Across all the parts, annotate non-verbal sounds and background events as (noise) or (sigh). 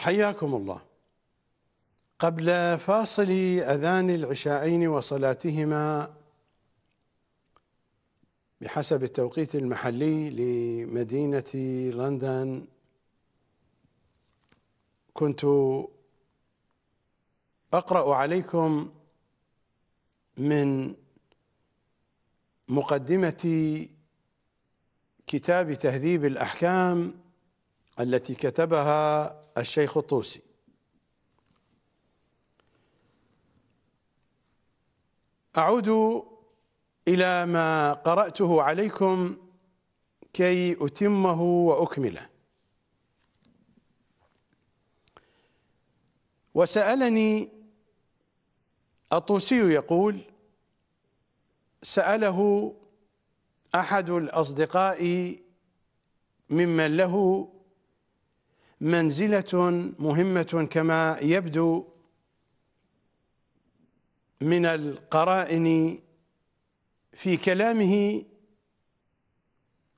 حياكم الله قبل فاصل أذان العشاءين وصلاتهما بحسب التوقيت المحلي لمدينة لندن كنت أقرأ عليكم من مقدمة كتاب تهذيب الأحكام التي كتبها الشيخ الطوسي أعود إلى ما قرأته عليكم كي أتمه وأكمله وسألني الطوسي يقول سأله أحد الأصدقاء ممن له منزلة مهمة كما يبدو من القرائن في كلامه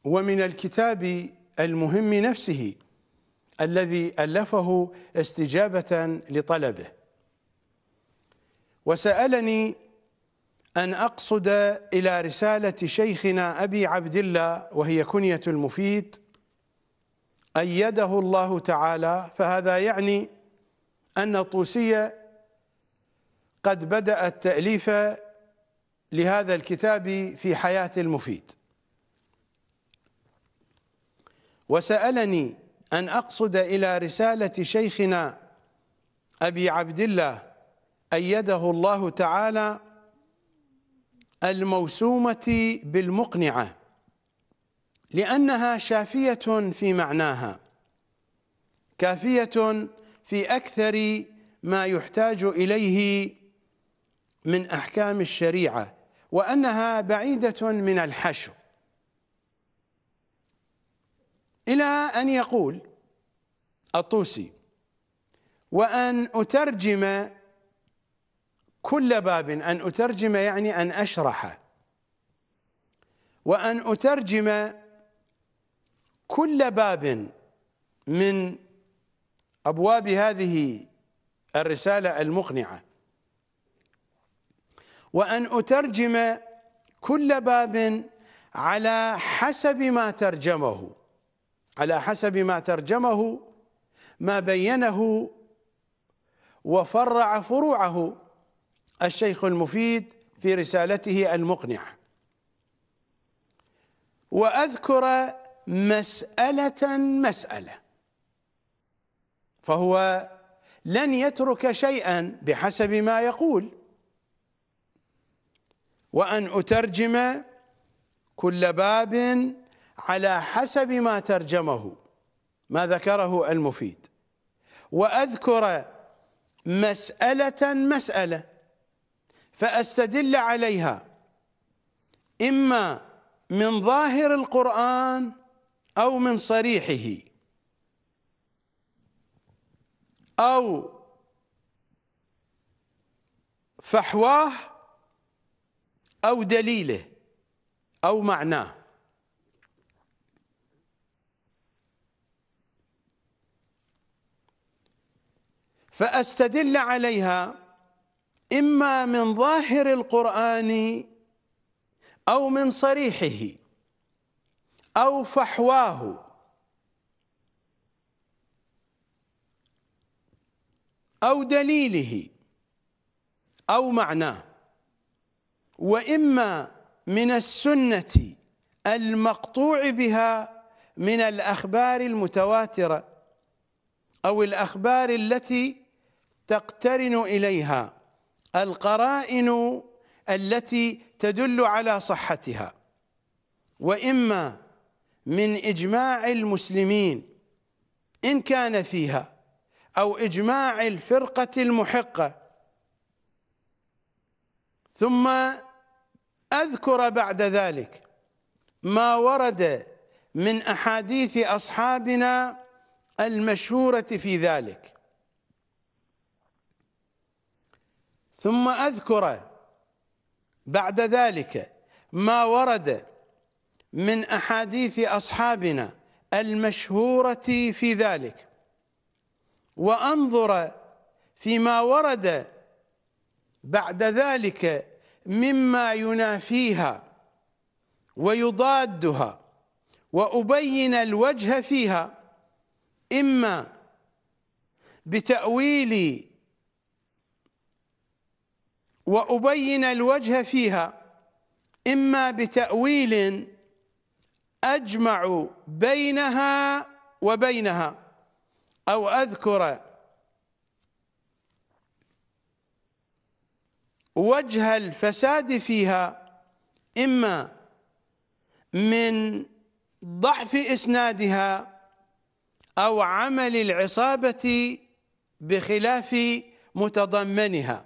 ومن الكتاب المهم نفسه الذي ألفه استجابة لطلبه وسألني أن أقصد إلى رسالة شيخنا أبي عبد الله وهي كنية المفيد أيده الله تعالى فهذا يعني أن طوسية قد بدأ التأليف لهذا الكتاب في حياة المفيد وسألني أن أقصد إلى رسالة شيخنا أبي عبد الله أيده الله تعالى الموسومة بالمقنعة لأنها شافية في معناها كافية في أكثر ما يحتاج إليه من أحكام الشريعة وأنها بعيدة من الحشو إلى أن يقول الطوسي وأن أترجم كل باب أن أترجم يعني أن أشرح وأن أترجم كل باب من أبواب هذه الرسالة المقنعة وأن أترجم كل باب على حسب ما ترجمه على حسب ما ترجمه ما بينه وفرع فروعه الشيخ المفيد في رسالته المقنعة وأذكر مسألة مسألة فهو لن يترك شيئا بحسب ما يقول وأن أترجم كل باب على حسب ما ترجمه ما ذكره المفيد وأذكر مسألة مسألة فأستدل عليها إما من ظاهر القرآن أو من صريحه أو فحواه أو دليله أو معناه فأستدل عليها إما من ظاهر القرآن أو من صريحه أو فحواه أو دليله أو معناه وإما من السنة المقطوع بها من الأخبار المتواترة أو الأخبار التي تقترن إليها القرائن التي تدل على صحتها وإما من إجماع المسلمين إن كان فيها أو إجماع الفرقة المحقة ثم أذكر بعد ذلك ما ورد من أحاديث أصحابنا المشهورة في ذلك ثم أذكر بعد ذلك ما ورد من أحاديث أصحابنا المشهورة في ذلك وأنظر فيما ورد بعد ذلك مما ينافيها ويضادها وأبين الوجه فيها إما بتأويل وأبين الوجه فيها إما بتأويل أجمع بينها وبينها أو أذكر وجه الفساد فيها إما من ضعف إسنادها أو عمل العصابة بخلاف متضمنها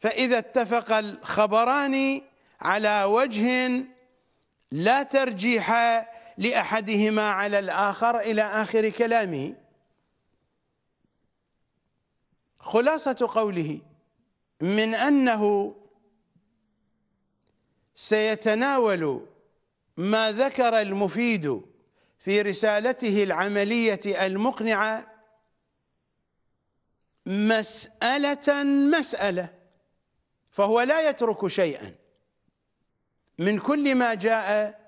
فإذا اتفق الخبران على وجه لا ترجيح لأحدهما على الآخر إلى آخر كلامه خلاصة قوله من أنه سيتناول ما ذكر المفيد في رسالته العملية المقنعة مسألة مسألة فهو لا يترك شيئا من كل ما جاء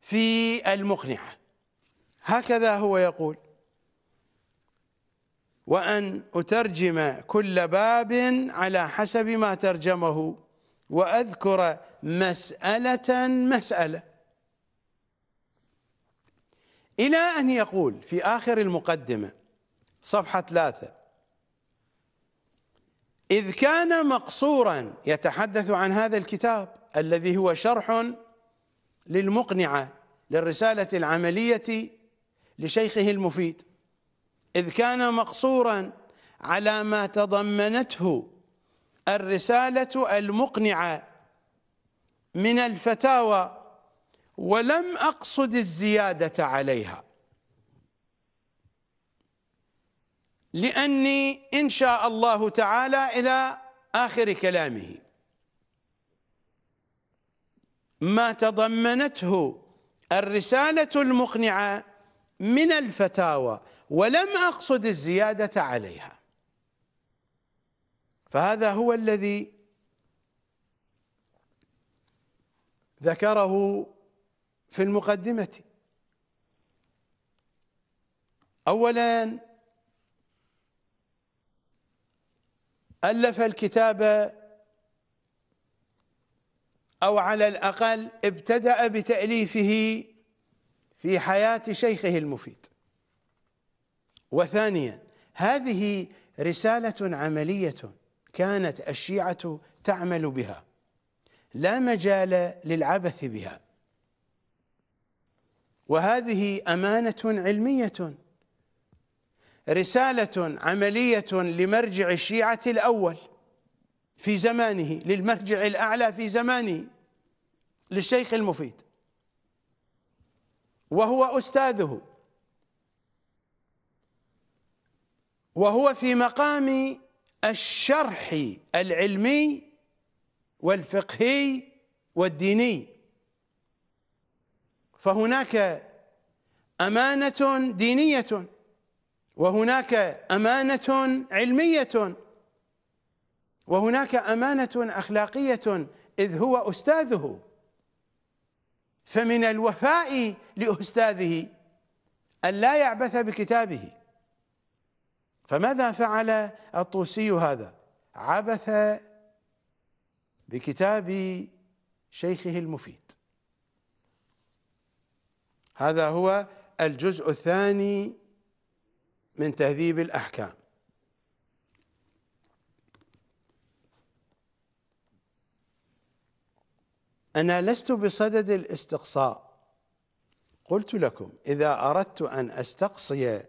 في المقنعة هكذا هو يقول وأن أترجم كل باب على حسب ما ترجمه وأذكر مسألة مسألة إلى أن يقول في آخر المقدمة صفحة ثلاثة إذ كان مقصورا يتحدث عن هذا الكتاب الذي هو شرح للمقنعة للرسالة العملية لشيخه المفيد إذ كان مقصورا على ما تضمنته الرسالة المقنعة من الفتاوى ولم أقصد الزيادة عليها لأني إن شاء الله تعالى إلى آخر كلامه ما تضمنته الرسالة المقنعة من الفتاوى ولم أقصد الزيادة عليها فهذا هو الذي ذكره في المقدمة أولاً ألف الكتاب أو على الأقل ابتدأ بتأليفه في حياة شيخه المفيد وثانيا هذه رسالة عملية كانت الشيعة تعمل بها لا مجال للعبث بها وهذه أمانة علمية رسالة عملية لمرجع الشيعة الأول في زمانه للمرجع الأعلى في زمانه للشيخ المفيد وهو أستاذه وهو في مقام الشرح العلمي والفقهي والديني فهناك أمانة دينية وهناك امانه علميه وهناك امانه اخلاقيه اذ هو استاذه فمن الوفاء لاستاذه ان لا يعبث بكتابه فماذا فعل الطوسي هذا عبث بكتاب شيخه المفيد هذا هو الجزء الثاني من تهذيب الأحكام أنا لست بصدد الاستقصاء قلت لكم إذا أردت أن أستقصي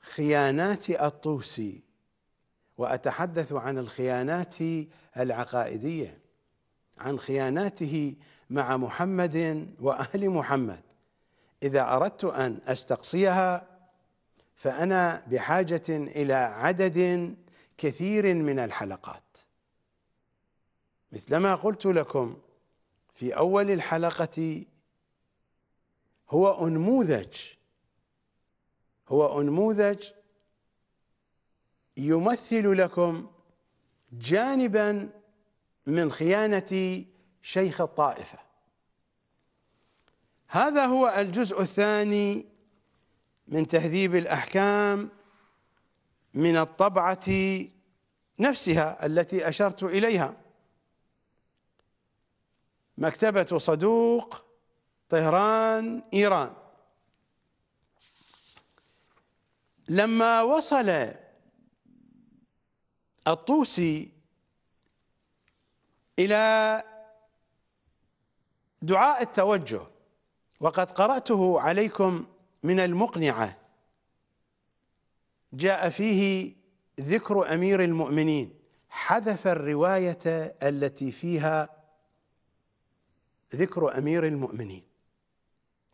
خيانات الطوسي وأتحدث عن الخيانات العقائدية عن خياناته مع محمد وأهل محمد إذا أردت أن أستقصيها فأنا بحاجة إلى عدد كثير من الحلقات مثلما قلت لكم في أول الحلقة هو أنموذج هو أنموذج يمثل لكم جانبا من خيانة شيخ الطائفة هذا هو الجزء الثاني من تهذيب الأحكام من الطبعة نفسها التي أشرت إليها مكتبة صدوق طهران إيران لما وصل الطوسي إلى دعاء التوجه وقد قرأته عليكم من المقنعة جاء فيه ذكر أمير المؤمنين حذف الرواية التي فيها ذكر أمير المؤمنين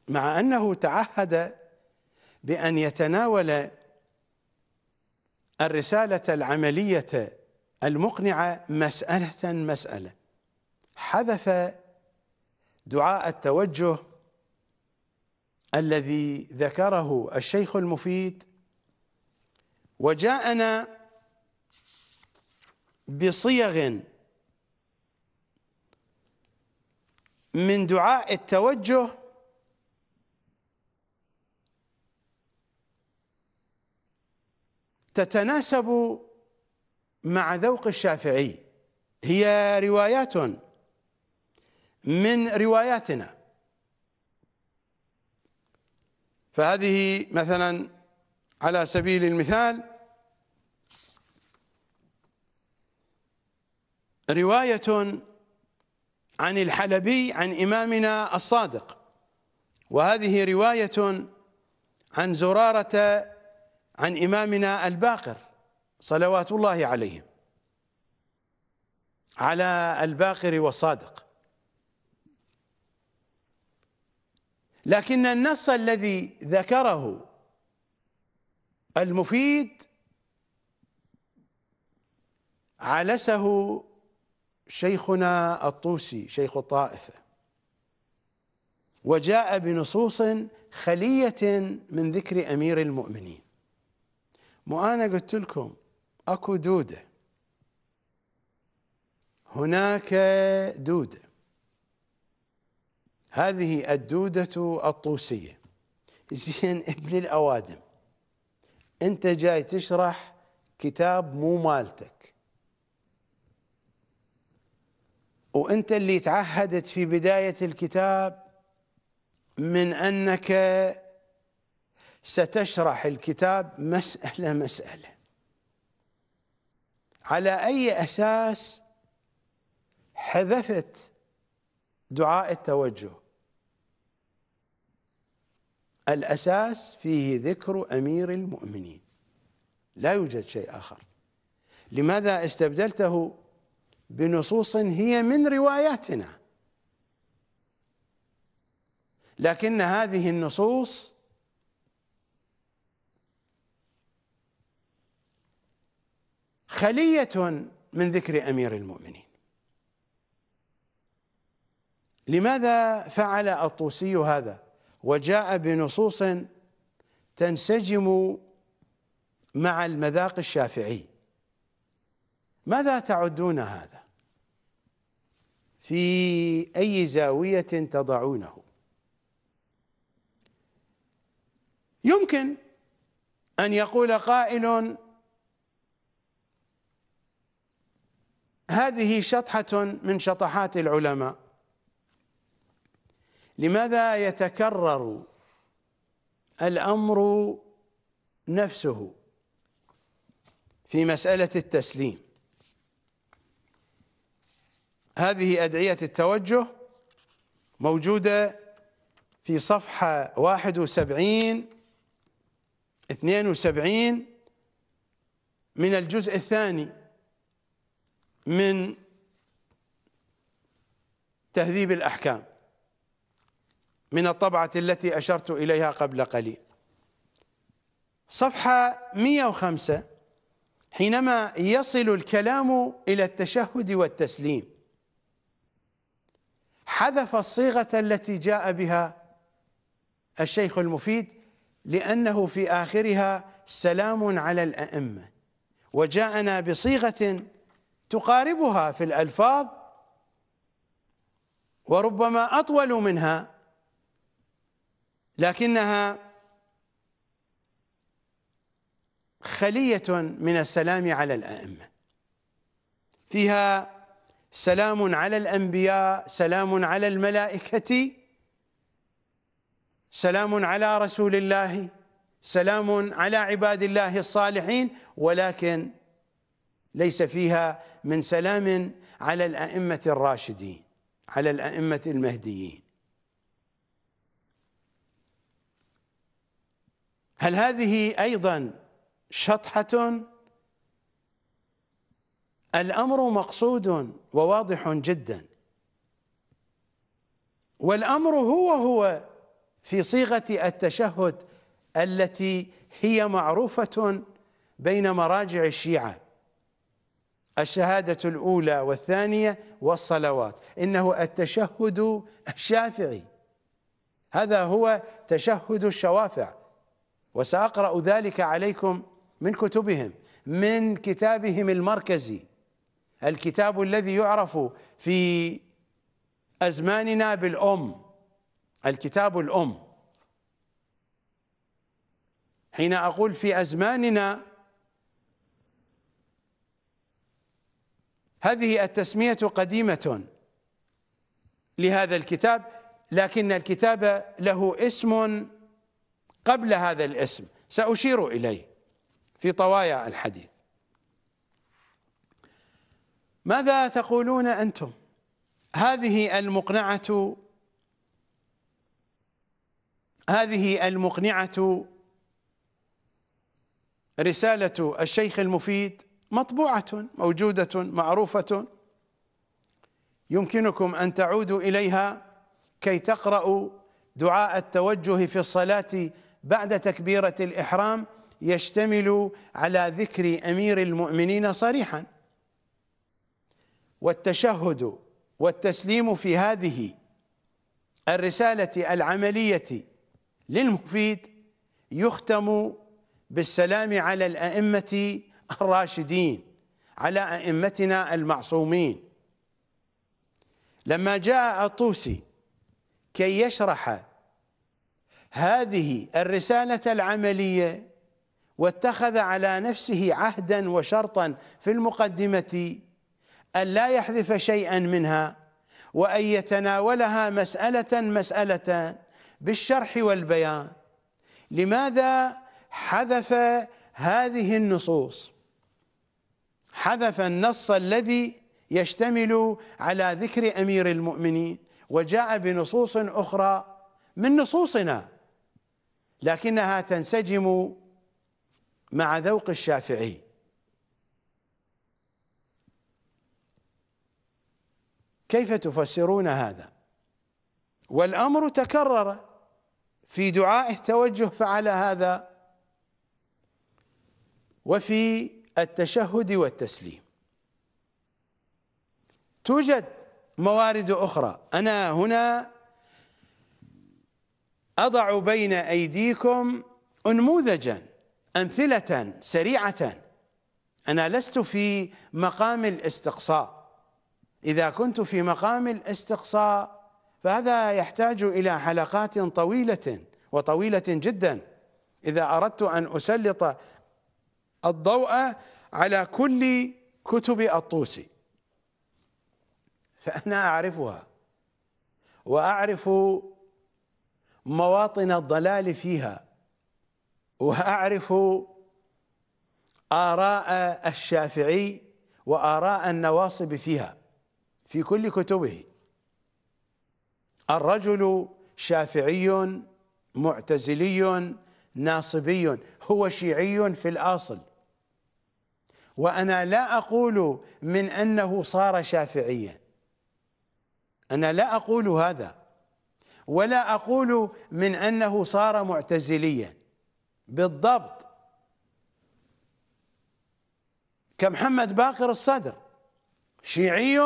مع أنه تعهد بأن يتناول الرسالة العملية المقنعة مسألة مسألة حذف دعاء التوجه الذي ذكره الشيخ المفيد وجاءنا بصيغ من دعاء التوجه تتناسب مع ذوق الشافعي هي روايات من رواياتنا فهذه مثلا على سبيل المثال رواية عن الحلبي عن إمامنا الصادق وهذه رواية عن زرارة عن إمامنا الباقر صلوات الله عليهم على الباقر والصادق لكن النص الذي ذكره المفيد علسه شيخنا الطوسي شيخ الطائفة وجاء بنصوص خلية من ذكر أمير المؤمنين وأنا قلت لكم أكو دودة هناك دودة هذه الدودة الطوسية زين ابن الأوادم أنت جاي تشرح كتاب مو مالتك وأنت اللي تعهدت في بداية الكتاب من أنك ستشرح الكتاب مسألة مسألة على أي أساس حذفت دعاء التوجه الأساس فيه ذكر أمير المؤمنين لا يوجد شيء آخر لماذا استبدلته بنصوص هي من رواياتنا لكن هذه النصوص خلية من ذكر أمير المؤمنين لماذا فعل الطوسي هذا وجاء بنصوص تنسجم مع المذاق الشافعي ماذا تعدون هذا في أي زاوية تضعونه يمكن أن يقول قائل هذه شطحة من شطحات العلماء لماذا يتكرر الامر نفسه في مساله التسليم هذه ادعيه التوجه موجوده في صفحه 71 72 من الجزء الثاني من تهذيب الاحكام من الطبعة التي أشرت إليها قبل قليل صفحة 105 حينما يصل الكلام إلى التشهد والتسليم حذف الصيغة التي جاء بها الشيخ المفيد لأنه في آخرها سلام على الأئمة وجاءنا بصيغة تقاربها في الألفاظ وربما أطول منها لكنها خلية من السلام على الأئمة فيها سلام على الأنبياء سلام على الملائكة سلام على رسول الله سلام على عباد الله الصالحين ولكن ليس فيها من سلام على الأئمة الراشدين على الأئمة المهديين هل هذه أيضا شطحة الأمر مقصود وواضح جدا والأمر هو هو في صيغة التشهد التي هي معروفة بين مراجع الشيعة الشهادة الأولى والثانية والصلوات إنه التشهد الشافعي هذا هو تشهد الشوافع وسأقرأ ذلك عليكم من كتبهم من كتابهم المركزي الكتاب الذي يعرف في أزماننا بالأم الكتاب الأم حين أقول في أزماننا هذه التسمية قديمة لهذا الكتاب لكن الكتاب له اسم قبل هذا الاسم سأشير إليه في طوايا الحديث ماذا تقولون أنتم هذه المقنعة هذه المقنعة رسالة الشيخ المفيد مطبوعة موجودة معروفة يمكنكم أن تعودوا إليها كي تقرأوا دعاء التوجه في الصلاة بعد تكبيرة الإحرام يشتمل على ذكر أمير المؤمنين صريحا والتشهد والتسليم في هذه الرسالة العملية للمفيد يختم بالسلام على الأئمة الراشدين على أئمتنا المعصومين لما جاء الطوسي كي يشرح هذه الرسالة العملية واتخذ على نفسه عهدا وشرطا في المقدمة أن لا يحذف شيئا منها وأن يتناولها مسألة مسألة بالشرح والبيان لماذا حذف هذه النصوص حذف النص الذي يشتمل على ذكر أمير المؤمنين وجاء بنصوص أخرى من نصوصنا لكنها تنسجم مع ذوق الشافعي كيف تفسرون هذا والأمر تكرر في دعاء التوجه فعل هذا وفي التشهد والتسليم توجد موارد أخرى أنا هنا أضع بين أيديكم أنموذجا أمثلة سريعة أنا لست في مقام الاستقصاء إذا كنت في مقام الاستقصاء فهذا يحتاج إلى حلقات طويلة وطويلة جدا إذا أردت أن أسلط الضوء على كل كتب الطوسي فأنا أعرفها وأعرف مواطن الضلال فيها وأعرف آراء الشافعي وآراء النواصب فيها في كل كتبه الرجل شافعي معتزلي ناصبي هو شيعي في الأصل وأنا لا أقول من أنه صار شافعيا أنا لا أقول هذا ولا أقول من أنه صار معتزليا بالضبط كمحمد باقر الصدر شيعي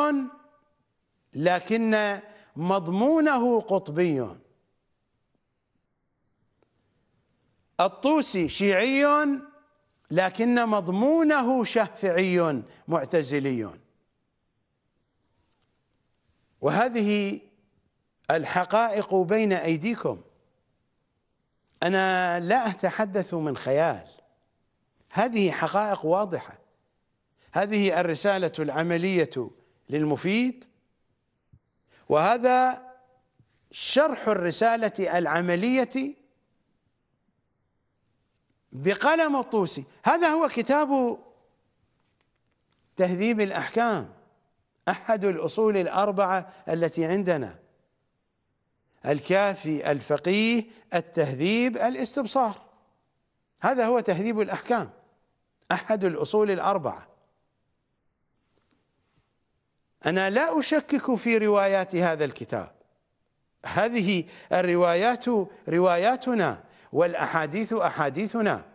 لكن مضمونه قطبي الطوسي شيعي لكن مضمونه شافعي معتزلي وهذه الحقائق بين أيديكم أنا لا أتحدث من خيال هذه حقائق واضحة هذه الرسالة العملية للمفيد وهذا شرح الرسالة العملية بقلم الطوسي هذا هو كتاب تهذيب الأحكام أحد الأصول الأربعة التي عندنا الكافي الفقيه التهذيب الاستبصار هذا هو تهذيب الأحكام أحد الأصول الأربعة أنا لا أشكك في روايات هذا الكتاب هذه الروايات رواياتنا والأحاديث أحاديثنا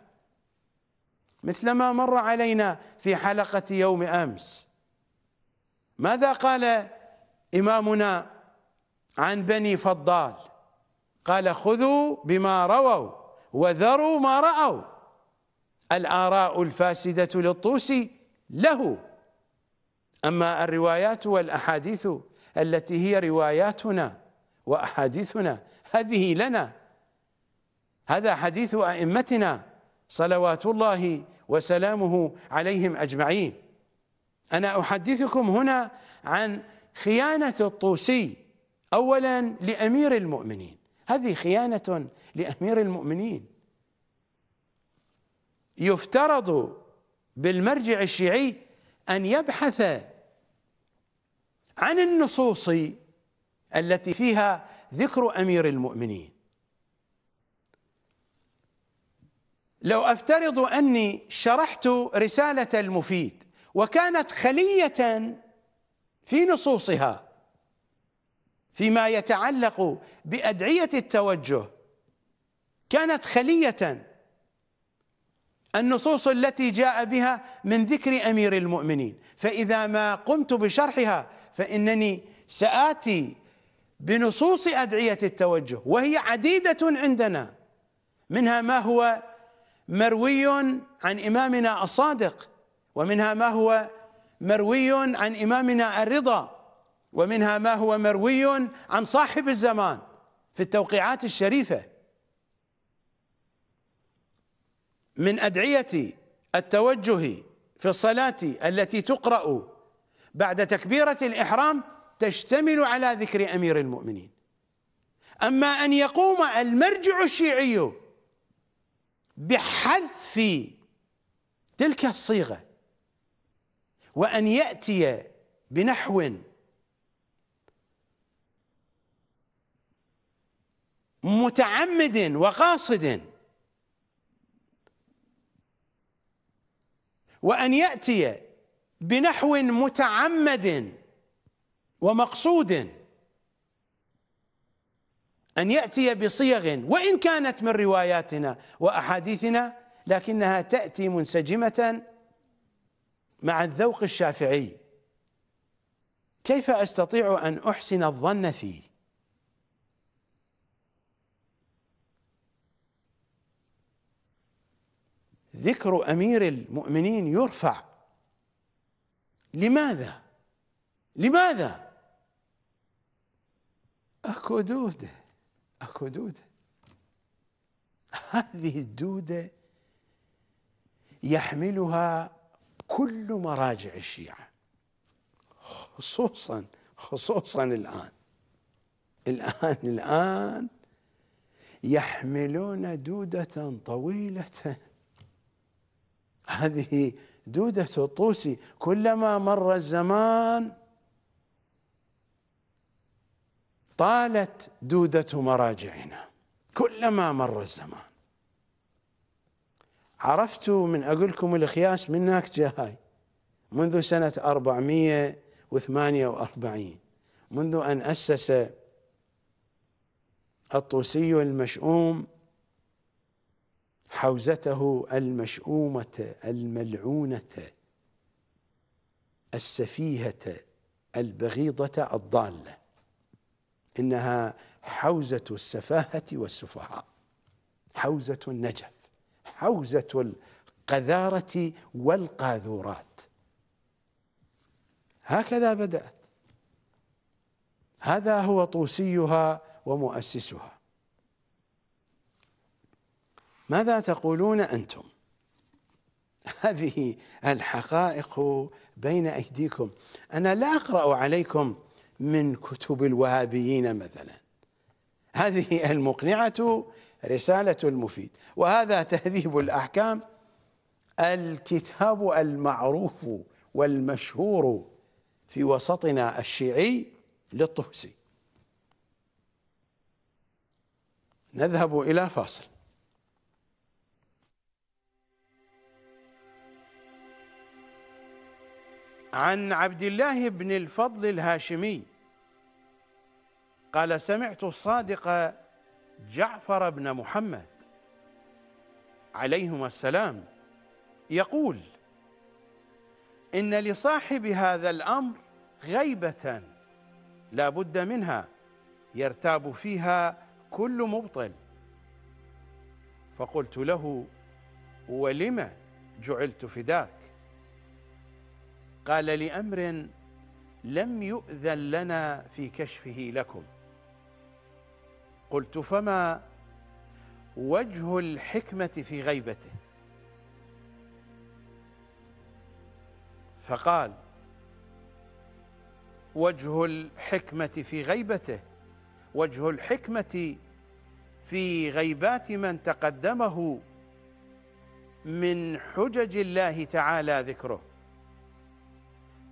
مثلما مر علينا في حلقة يوم أمس ماذا قال إمامنا عن بني فضال قال خذوا بما رووا وذروا ما رأوا الآراء الفاسدة للطوسي له أما الروايات والأحاديث التي هي رواياتنا وأحاديثنا هذه لنا هذا حديث أئمتنا صلوات الله وسلامه عليهم أجمعين أنا أحدثكم هنا عن خيانة الطوسي اولا لامير المؤمنين هذه خيانه لامير المؤمنين يفترض بالمرجع الشيعي ان يبحث عن النصوص التي فيها ذكر امير المؤمنين لو افترض اني شرحت رساله المفيد وكانت خليه في نصوصها فيما يتعلق بأدعية التوجه كانت خلية النصوص التي جاء بها من ذكر أمير المؤمنين فإذا ما قمت بشرحها فإنني سآتي بنصوص أدعية التوجه وهي عديدة عندنا منها ما هو مروي عن إمامنا الصادق ومنها ما هو مروي عن إمامنا الرضا ومنها ما هو مروي عن صاحب الزمان في التوقيعات الشريفة من أدعية التوجه في الصلاة التي تقرأ بعد تكبيرة الإحرام تشتمل على ذكر أمير المؤمنين أما أن يقوم المرجع الشيعي بحذف تلك الصيغة وأن يأتي بنحو متعمد وقاصد وان ياتي بنحو متعمد ومقصود ان ياتي بصيغ وان كانت من رواياتنا واحاديثنا لكنها تاتي منسجمه مع الذوق الشافعي كيف استطيع ان احسن الظن فيه ذكر امير المؤمنين يرفع لماذا لماذا اكو دوده اكو دوده هذه الدوده يحملها كل مراجع الشيعه خصوصا خصوصا الان الان الان يحملون دوده طويله هذه دودة الطوسي كلما مر الزمان طالت دودة مراجعنا كلما مر الزمان عرفت من أقول لكم الخياس من هناك جاي منذ سنة 448 منذ أن أسس الطوسي المشؤوم حوزته المشؤومة الملعونة السفيهة البغيضة الضالة إنها حوزة السفاهة والسفهاء حوزة النجف حوزة القذارة والقاذورات هكذا بدأت هذا هو طوسيها ومؤسسها ماذا تقولون أنتم هذه الحقائق بين أيديكم أنا لا أقرأ عليكم من كتب الوهابيين مثلا هذه المقنعة رسالة المفيد وهذا تهذيب الأحكام الكتاب المعروف والمشهور في وسطنا الشيعي للطوسي نذهب إلى فاصل عن عبد الله بن الفضل الهاشمي قال سمعت الصادق جعفر بن محمد عليهما السلام يقول ان لصاحب هذا الامر غيبه لا بد منها يرتاب فيها كل مبطل فقلت له ولم جعلت فداك قال لأمر لم يؤذن لنا في كشفه لكم قلت فما وجه الحكمة في غيبته فقال وجه الحكمة في غيبته وجه الحكمة في غيبات من تقدمه من حجج الله تعالى ذكره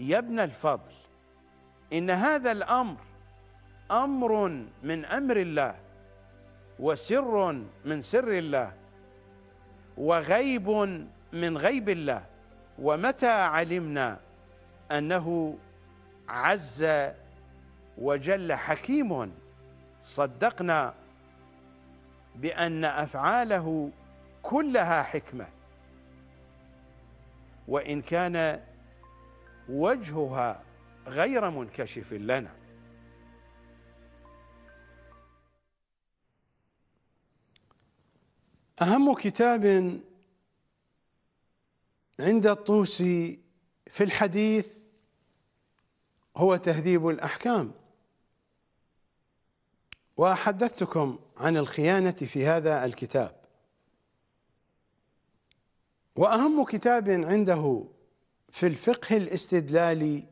يا ابن الفضل إن هذا الأمر أمر من أمر الله وسر من سر الله وغيب من غيب الله ومتى علمنا أنه عز وجل حكيم صدقنا بأن أفعاله كلها حكمة وإن كان وجهها غير منكشف لنا أهم كتاب عند الطوسي في الحديث هو تهذيب الأحكام وحدثتكم عن الخيانة في هذا الكتاب وأهم كتاب عنده في الفقه الاستدلالي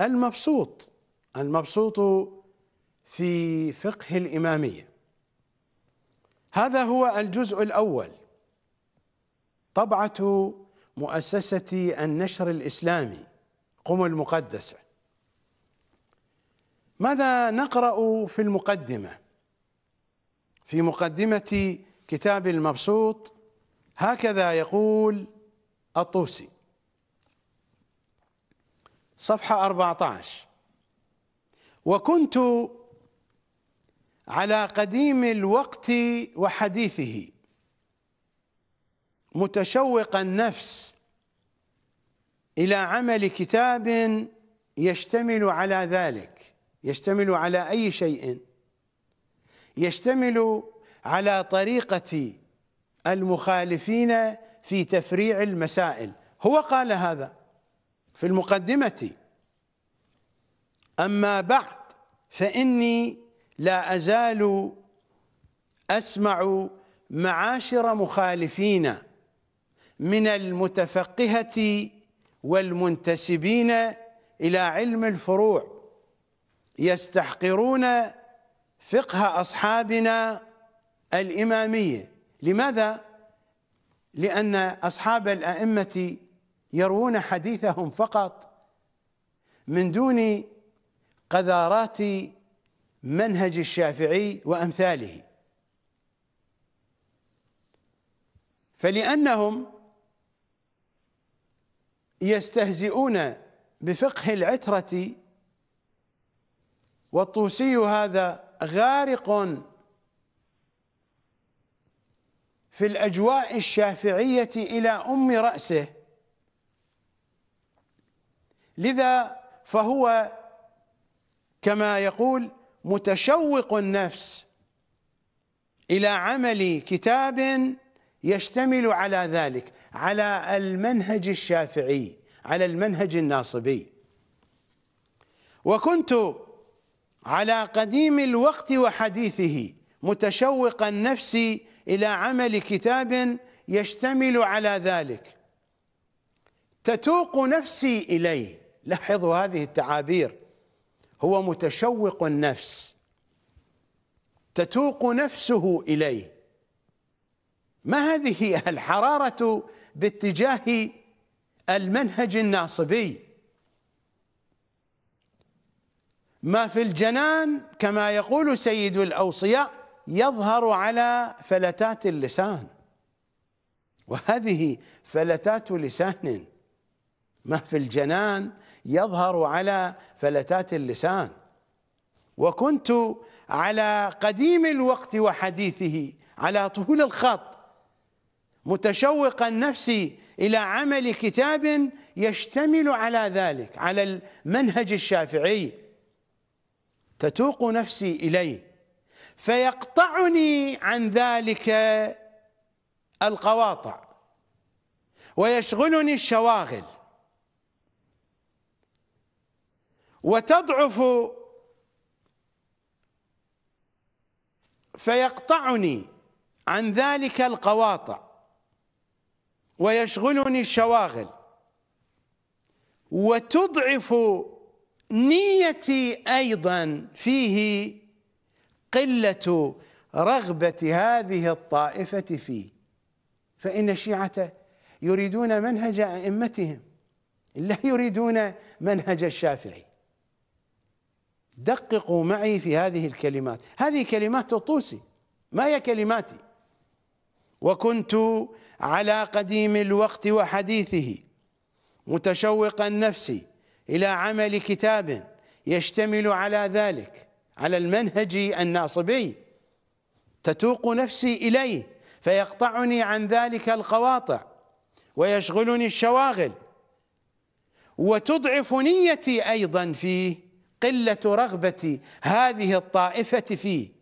المبسوط المبسوط في فقه الإمامية هذا هو الجزء الأول طبعة مؤسسة النشر الإسلامي قم المقدسة ماذا نقرأ في المقدمة في مقدمة كتاب المبسوط هكذا يقول الطوسي صفحة 14 وكنت على قديم الوقت وحديثه متشوق النفس إلى عمل كتاب يشتمل على ذلك يشتمل على أي شيء يشتمل على طريقة المخالفين في تفريع المسائل هو قال هذا في المقدمة أما بعد فإني لا أزال أسمع معاشر مخالفين من المتفقهة والمنتسبين إلى علم الفروع يستحقرون فقه أصحابنا الإمامية لماذا؟ لأن أصحاب الأئمة يروون حديثهم فقط من دون قذارات منهج الشافعي وامثاله فلانهم يستهزئون بفقه العتره والطوسي هذا غارق في الاجواء الشافعيه الى ام راسه لذا فهو كما يقول متشوق النفس إلى عمل كتاب يشتمل على ذلك على المنهج الشافعي على المنهج الناصبي وكنت على قديم الوقت وحديثه متشوقا نفسي إلى عمل كتاب يشتمل على ذلك تتوق نفسي إليه لاحظوا هذه التعابير هو متشوق النفس تتوق نفسه اليه ما هذه (laughs) الحراره باتجاه المنهج الناصبي ما في الجنان كما يقول سيد الاوصياء يظهر على فلتات اللسان وهذه فلتات لسان ما في الجنان يظهر على فلتات اللسان وكنت على قديم الوقت وحديثه على طول الخط متشوقا نفسي الى عمل كتاب يشتمل على ذلك على المنهج الشافعي تتوق نفسي اليه فيقطعني عن ذلك القواطع ويشغلني الشواغل وتضعف فيقطعني عن ذلك القواطع ويشغلني الشواغل وتضعف نيتي ايضا فيه قله رغبه هذه الطائفه فيه فان الشيعه يريدون منهج ائمتهم لا يريدون منهج الشافعي دققوا معي في هذه الكلمات هذه كلمات الطوسي ما هي كلماتي وكنت على قديم الوقت وحديثه متشوقا نفسي إلى عمل كتاب يشتمل على ذلك على المنهج الناصبي تتوق نفسي إليه فيقطعني عن ذلك القواطع ويشغلني الشواغل وتضعف نيتي أيضا فيه قلة رغبة هذه الطائفة فيه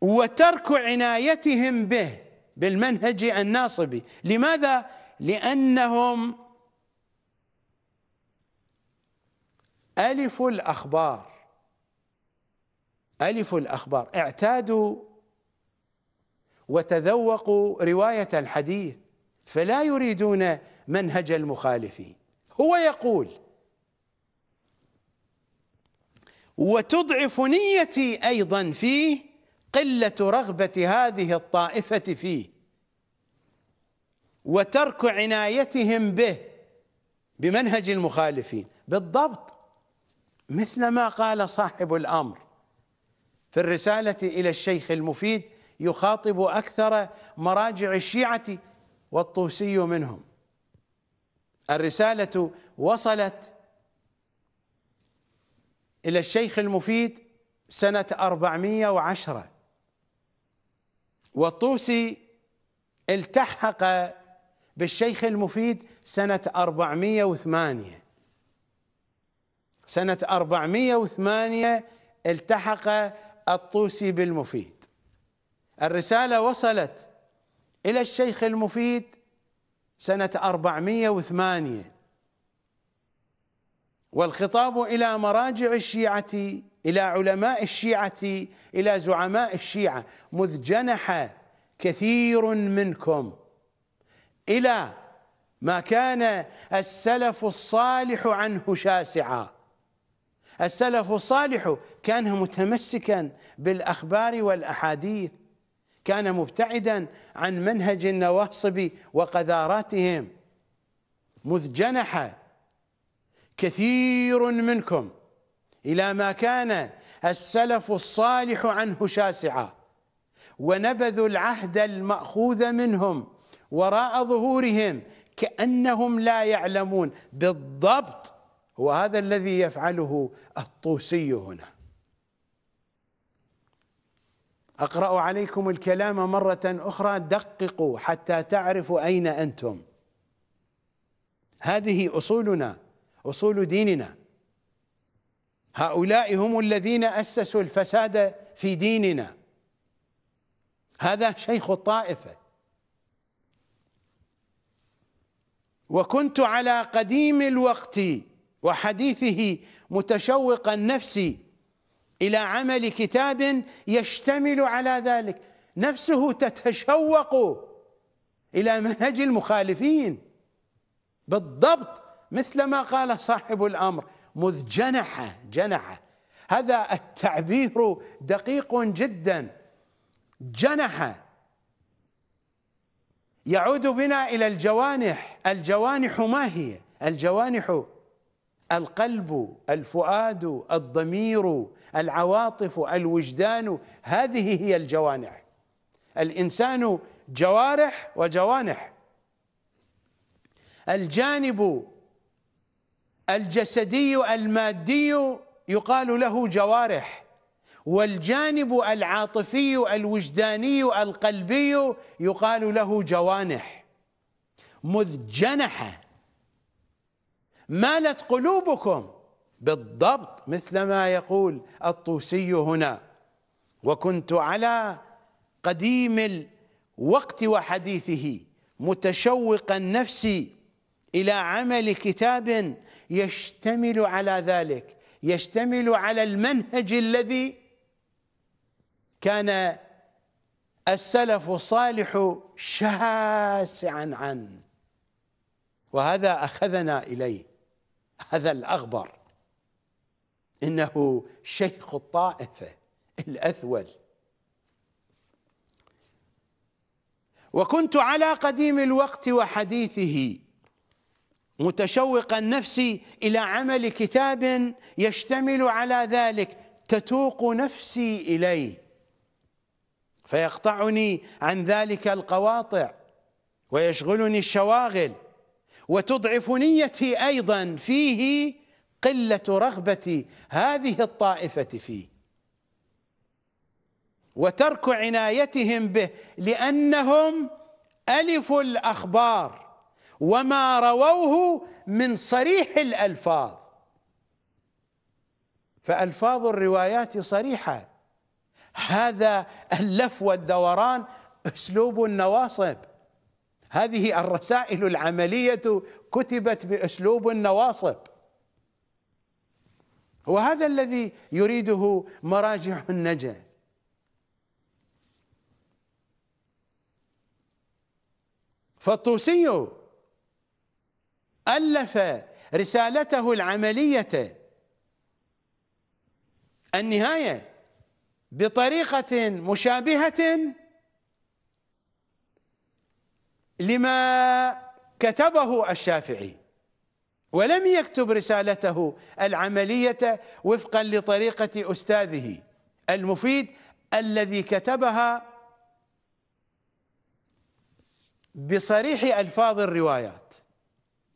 وترك عنايتهم به بالمنهج الناصبي لماذا؟ لأنهم ألف الأخبار ألف الأخبار اعتادوا وتذوقوا رواية الحديث فلا يريدون منهج المخالفين هو يقول وتضعف نيتي ايضا فيه قله رغبه هذه الطائفه فيه وترك عنايتهم به بمنهج المخالفين بالضبط مثل ما قال صاحب الامر في الرساله الى الشيخ المفيد يخاطب اكثر مراجع الشيعه والطوسي منهم الرسالة وصلت إلى الشيخ المفيد سنة 410 والطوسي التحق بالشيخ المفيد سنة وثمانية سنة وثمانية التحق الطوسي بالمفيد الرسالة وصلت إلى الشيخ المفيد سنة 408 والخطاب إلى مراجع الشيعة إلى علماء الشيعة إلى زعماء الشيعة مذ جنح كثير منكم إلى ما كان السلف الصالح عنه شاسعا السلف الصالح كان متمسكا بالأخبار والأحاديث كان مبتعدا عن منهج النواصب وقذاراتهم مذ جنح كثير منكم إلى ما كان السلف الصالح عنه شاسعا ونبذوا العهد المأخوذ منهم وراء ظهورهم كأنهم لا يعلمون بالضبط وهذا الذي يفعله الطوسي هنا أقرأ عليكم الكلام مرة أخرى دققوا حتى تعرفوا أين أنتم هذه أصولنا أصول ديننا هؤلاء هم الذين أسسوا الفساد في ديننا هذا شيخ الطائفة وكنت على قديم الوقت وحديثه متشوقا نفسي إلى عمل كتاب يشتمل على ذلك نفسه تتشوق إلى منهج المخالفين بالضبط مثل ما قال صاحب الأمر مذ جنح جنح هذا التعبير دقيق جدا جنح يعود بنا إلى الجوانح الجوانح ما هي الجوانح القلب الفؤاد الضمير العواطف الوجدان هذه هي الجوانح الانسان جوارح وجوانح الجانب الجسدي المادي يقال له جوارح والجانب العاطفي الوجداني القلبي يقال له جوانح مذ جنح مالت قلوبكم بالضبط مثل ما يقول الطوسي هنا وكنت على قديم الوقت وحديثه متشوقا نفسي الى عمل كتاب يشتمل على ذلك يشتمل على المنهج الذي كان السلف الصالح شاسعا عنه وهذا اخذنا اليه هذا الأغبر إنه شيخ الطائفة الأثول وكنت على قديم الوقت وحديثه متشوقا نفسي إلى عمل كتاب يشتمل على ذلك تتوق نفسي إليه فيقطعني عن ذلك القواطع ويشغلني الشواغل وتضعف نيتي أيضا فيه قلة رغبة هذه الطائفة فيه وترك عنايتهم به لأنهم ألفوا الأخبار وما رووه من صريح الألفاظ فألفاظ الروايات صريحة هذا اللف والدوران أسلوب النواصب هذه الرسائل العملية كتبت بأسلوب النواصب وهذا الذي يريده مراجع النجا فالطوسي ألف رسالته العملية النهاية بطريقة مشابهة لما كتبه الشافعي ولم يكتب رسالته العملية وفقا لطريقة أستاذه المفيد الذي كتبها بصريح ألفاظ الروايات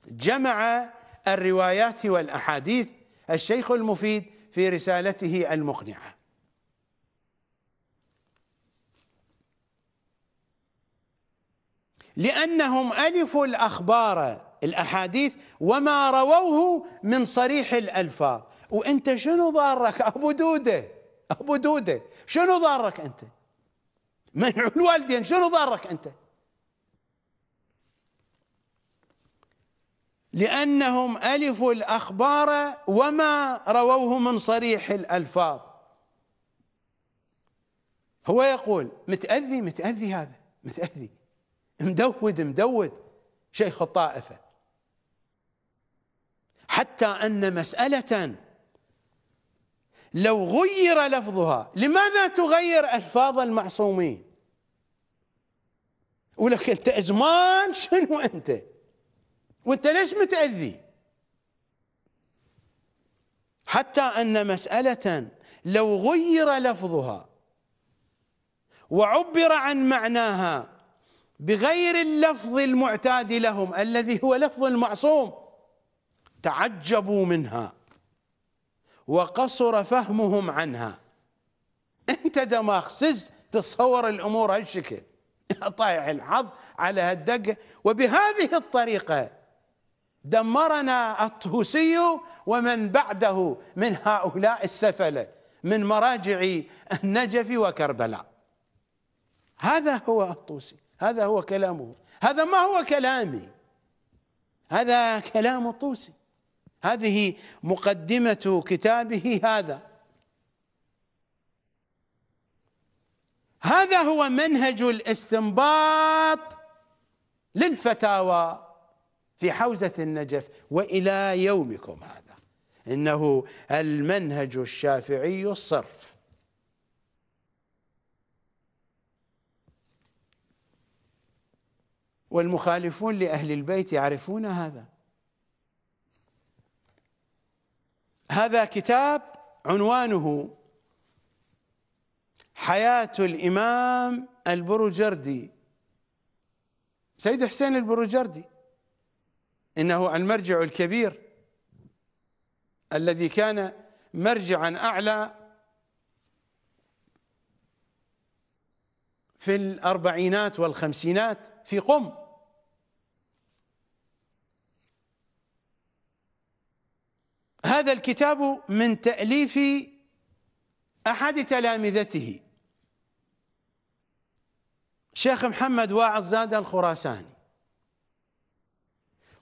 جمع الروايات والأحاديث الشيخ المفيد في رسالته المقنعه لأنهم ألفوا الأخبار الأحاديث وما رووه من صريح الألفاظ وأنت شنو ضارك (laughs) أبو دودة أبو دودة شنو ضارك أنت من الوالدين شنو ضارك أنت لأنهم ألفوا الأخبار وما رووه من صريح الألفاظ هو يقول متأذي متأذي هذا متأذي مدود مدود شيخ الطائفة حتى أن مسألة لو غير لفظها لماذا تغير ألفاظ المعصومين ولك أنت أزمان شنو أنت وأنت ليش متأذي حتى أن مسألة لو غير لفظها وعبر عن معناها بغير اللفظ المعتاد لهم الذي هو لفظ المعصوم تعجبوا منها وقصر فهمهم عنها انت سز تتصور الامور هالشكل (laughs) طايع الحظ على هالدقه وبهذه الطريقه دمرنا الطوسي ومن بعده من هؤلاء السفله من مراجع النجف وكربلاء هذا هو الطوسي هذا هو كلامه هذا ما هو كلامي هذا كلام الطوسي هذه مقدمة كتابه هذا هذا هو منهج الاستنباط للفتاوى في حوزة النجف وإلى يومكم هذا إنه المنهج الشافعي الصرف والمخالفون لأهل البيت يعرفون هذا هذا كتاب عنوانه حياة الإمام البروجردي سيد حسين البروجردي إنه المرجع الكبير الذي كان مرجعا أعلى في الأربعينات والخمسينات في قم هذا الكتاب من تأليف أحد تلامذته شيخ محمد واعظ زاد الخراساني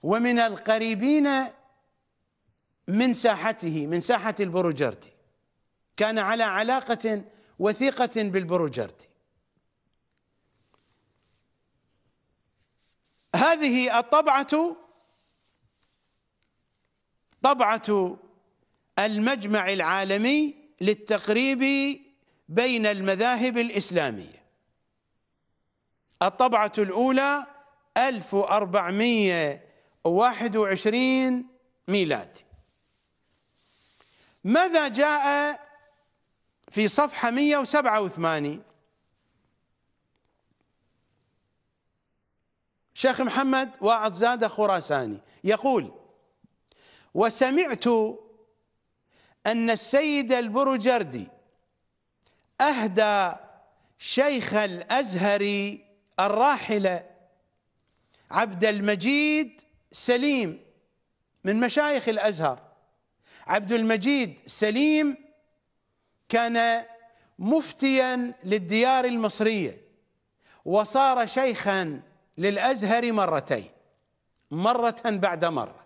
ومن القريبين من ساحته من ساحة البروجردي كان على علاقة وثيقة بالبروجردي هذه الطبعة طبعة المجمع العالمي للتقريب بين المذاهب الإسلامية الطبعة الأولى 1421 ميلادي ماذا جاء في صفحة 187 شيخ محمد واعظ زاده خراساني يقول وسمعت أن السيد البروجردي أهدى شيخ الأزهر الراحلة عبد المجيد سليم من مشايخ الأزهر عبد المجيد سليم كان مفتيا للديار المصرية وصار شيخا للأزهر مرتين مرة بعد مرة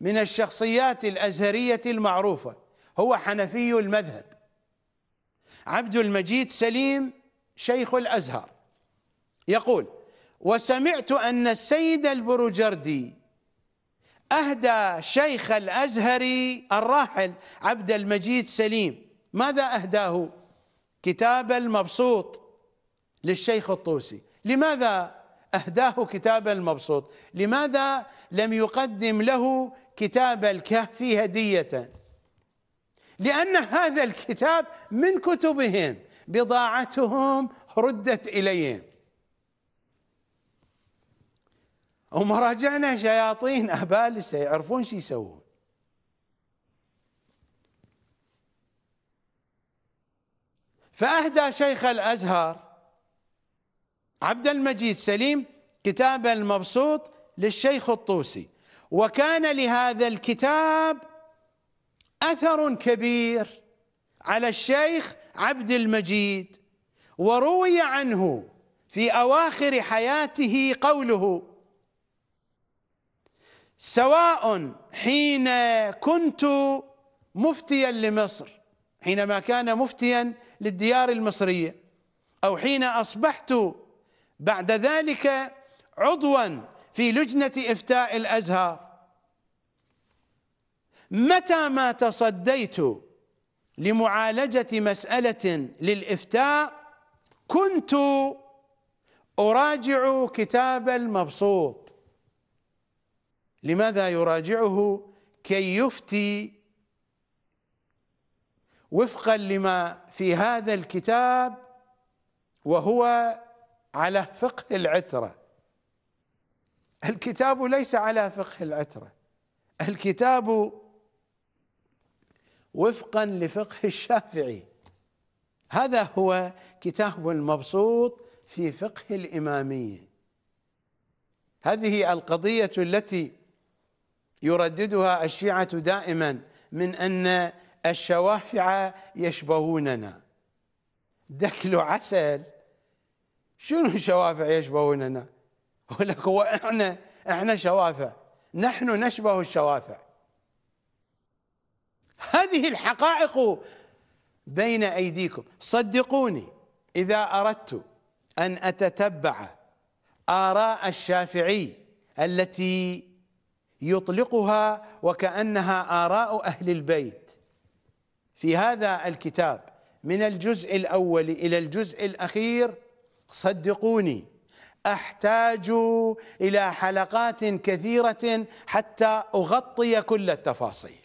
من الشخصيات الأزهرية المعروفة هو حنفي المذهب عبد المجيد سليم شيخ الأزهر يقول وسمعت أن السيد البروجردي أهدى شيخ الأزهر الراحل عبد المجيد سليم ماذا أهداه كتاب المبسوط للشيخ الطوسي لماذا أهداه كتاب المبسوط لماذا لم يقدم له كتاب الكهف هدية لأن هذا الكتاب من كتبهم بضاعتهم ردت إليهم هم راجعنا شياطين أبالسة يعرفون شو يسوون فأهدى شيخ الأزهر عبد المجيد سليم كتاب المبسوط للشيخ الطوسي وكان لهذا الكتاب أثر كبير على الشيخ عبد المجيد وروي عنه في أواخر حياته قوله سواء حين كنت مفتيا لمصر حينما كان مفتيا للديار المصرية أو حين أصبحت بعد ذلك عضوا في لجنة إفتاء الأزهار متى ما تصديت لمعالجة مسألة للإفتاء كنت أراجع كتاب المبسوط لماذا يراجعه كي يفتي وفقا لما في هذا الكتاب وهو على فقه العتره الكتاب ليس على فقه العترة الكتاب وفقا لفقه الشافعي هذا هو كتاب مبسوط في فقه الإمامية هذه القضية التي يرددها الشيعة دائما من أن الشوافع يشبهوننا دكل عسل شنو الشوافع يشبهوننا يقول لك هو احنا احنا شوافع نحن نشبه الشوافع هذه الحقائق بين ايديكم صدقوني اذا اردت ان اتتبع اراء الشافعي التي يطلقها وكانها اراء اهل البيت في هذا الكتاب من الجزء الاول الى الجزء الاخير صدقوني احتاج الى حلقات كثيره حتى اغطي كل التفاصيل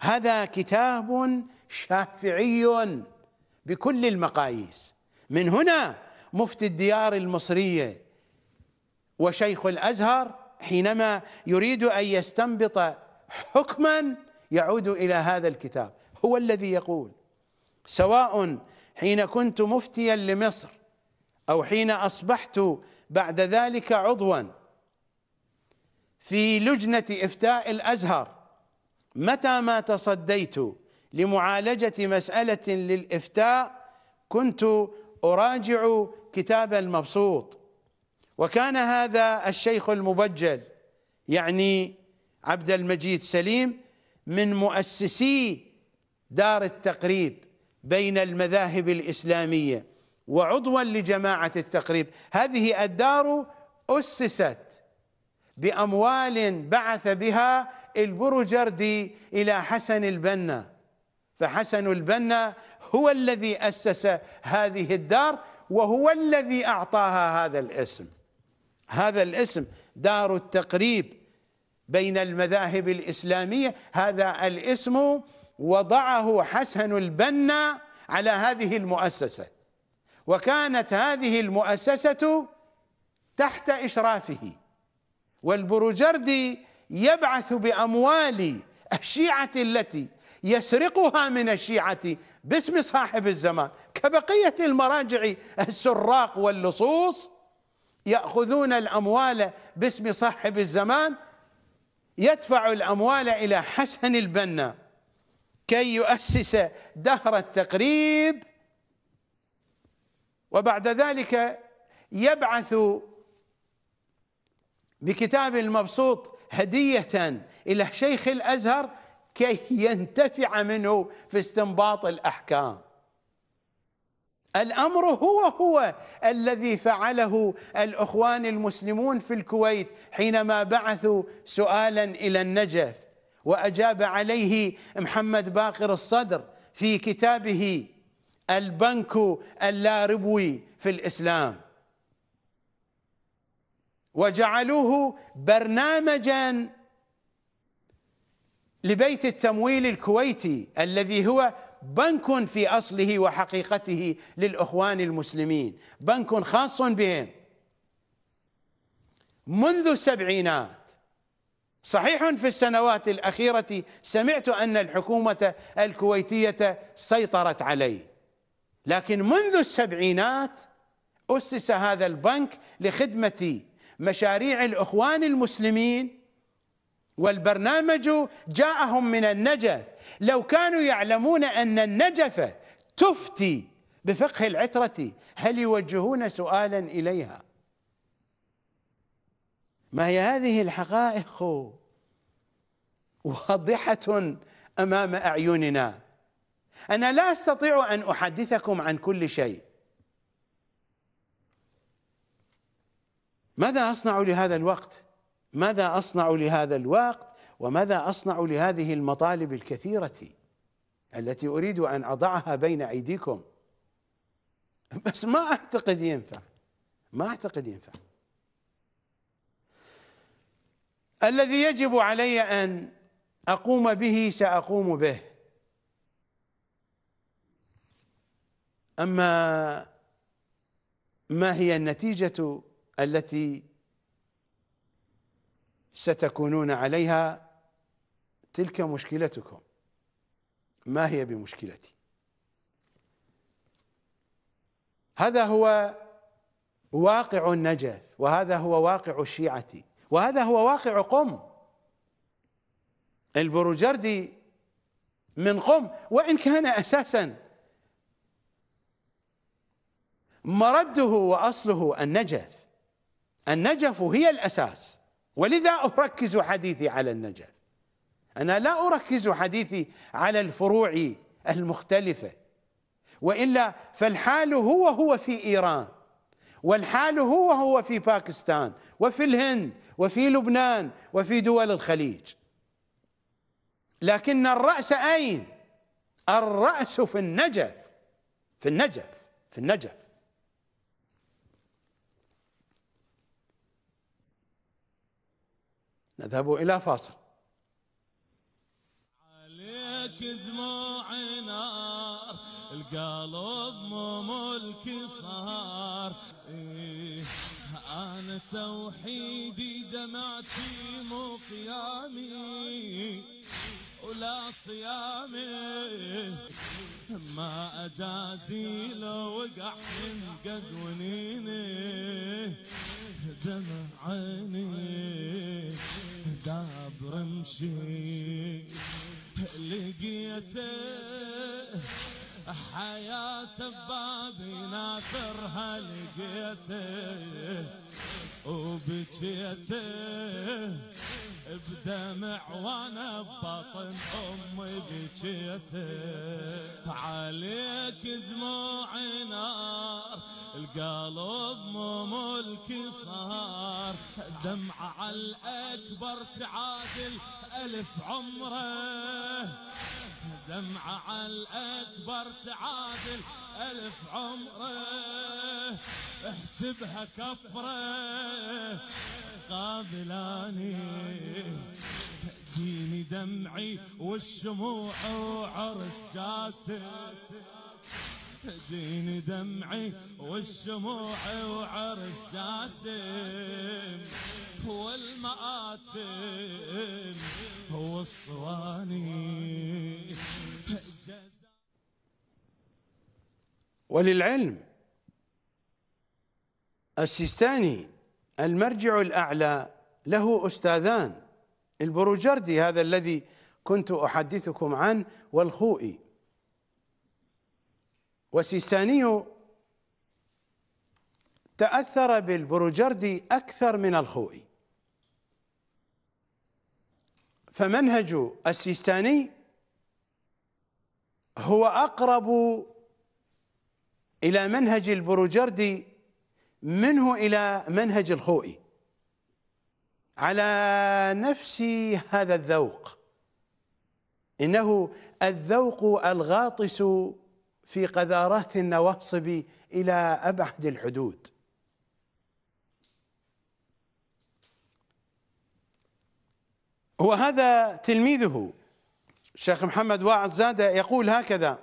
هذا كتاب شافعي بكل المقاييس من هنا مفتي الديار المصريه وشيخ الازهر حينما يريد ان يستنبط حكما يعود الى هذا الكتاب هو الذي يقول سواء حين كنت مفتيا لمصر أو حين أصبحت بعد ذلك عضوا في لجنة إفتاء الأزهر متى ما تصديت لمعالجة مسألة للإفتاء كنت أراجع كتاب المبسوط وكان هذا الشيخ المبجل يعني عبد المجيد سليم من مؤسسي دار التقريب بين المذاهب الإسلامية وعضوا لجماعة التقريب هذه الدار أسست بأموال بعث بها البروجردي إلى حسن البنا فحسن البنا هو الذي أسس هذه الدار وهو الذي أعطاها هذا الاسم هذا الاسم دار التقريب بين المذاهب الإسلامية هذا الاسم وضعه حسن البنا على هذه المؤسسه وكانت هذه المؤسسة تحت إشرافه والبروجردي يبعث بأموال الشيعة التي يسرقها من الشيعة باسم صاحب الزمان كبقية المراجع السراق واللصوص يأخذون الأموال باسم صاحب الزمان يدفع الأموال إلى حسن البنا كي يؤسس دهر التقريب وبعد ذلك يبعث بكتاب المبسوط هدية إلى شيخ الأزهر كي ينتفع منه في استنباط الأحكام الأمر هو هو الذي فعله الأخوان المسلمون في الكويت حينما بعثوا سؤالا إلى النجف وأجاب عليه محمد باقر الصدر في كتابه البنك اللاربوي في الإسلام وجعلوه برنامجا لبيت التمويل الكويتي الذي هو بنك في أصله وحقيقته للأخوان المسلمين بنك خاص بهم منذ السبعينات صحيح في السنوات الأخيرة سمعت أن الحكومة الكويتية سيطرت عليه لكن منذ السبعينات أسس هذا البنك لخدمة مشاريع الإخوان المسلمين والبرنامج جاءهم من النجف لو كانوا يعلمون أن النجف تفتي بفقه العترة هل يوجهون سؤالا إليها ما هي هذه الحقائق واضحة أمام أعيننا أنا لا أستطيع أن أحدثكم عن كل شيء ماذا أصنع لهذا الوقت؟ ماذا أصنع لهذا الوقت؟ وماذا أصنع لهذه المطالب الكثيرة التي أريد أن أضعها بين أيديكم؟ بس ما أعتقد ينفع ما أعتقد ينفع الذي يجب علي أن أقوم به سأقوم به أما ما هي النتيجة التي ستكونون عليها تلك مشكلتكم ما هي بمشكلتي هذا هو واقع النجف وهذا هو واقع الشيعة وهذا هو واقع قم البروجردي من قم وإن كان أساساً مرده واصله النجف النجف هي الاساس ولذا اركز حديثي على النجف انا لا اركز حديثي على الفروع المختلفه والا فالحال هو هو في ايران والحال هو هو في باكستان وفي الهند وفي لبنان وفي دول الخليج لكن الراس اين الراس في النجف في النجف في النجف نذهب إلى فاصل عليك دموعنا القلب مو ملكي صار إيه، أنا توحيدي دمعتي مو قيامي ولا صيامي ما أجازي لو وقع من قد ونيني دمع عيني داب رمشي لقيته حياة بابي ناثرها لقيته وبجيت بدمع وانا بطن امي بكيت عليك دموع نار القلب مو ملكي صار دمعة على الاكبر تعادل الف عمره دمعة الأكبر تعادل ألف عمره احسبها كفره قابلاني تأتيني دمعي والشموع وعرس جاسم دين دمعي والشموع وعرس جاسم هو المآتم هو الصواني وللعلم السيستاني المرجع الأعلى له أستاذان البروجردي هذا الذي كنت أحدثكم عنه والخوئي وسيستاني تأثر بالبروجردي أكثر من الخوئي فمنهج السيستاني هو أقرب إلى منهج البروجردي منه إلى منهج الخوئي على نفس هذا الذوق إنه الذوق الغاطس في قذارات النواصب إلى أبعد الحدود وهذا تلميذه الشيخ محمد واعظ زاده يقول هكذا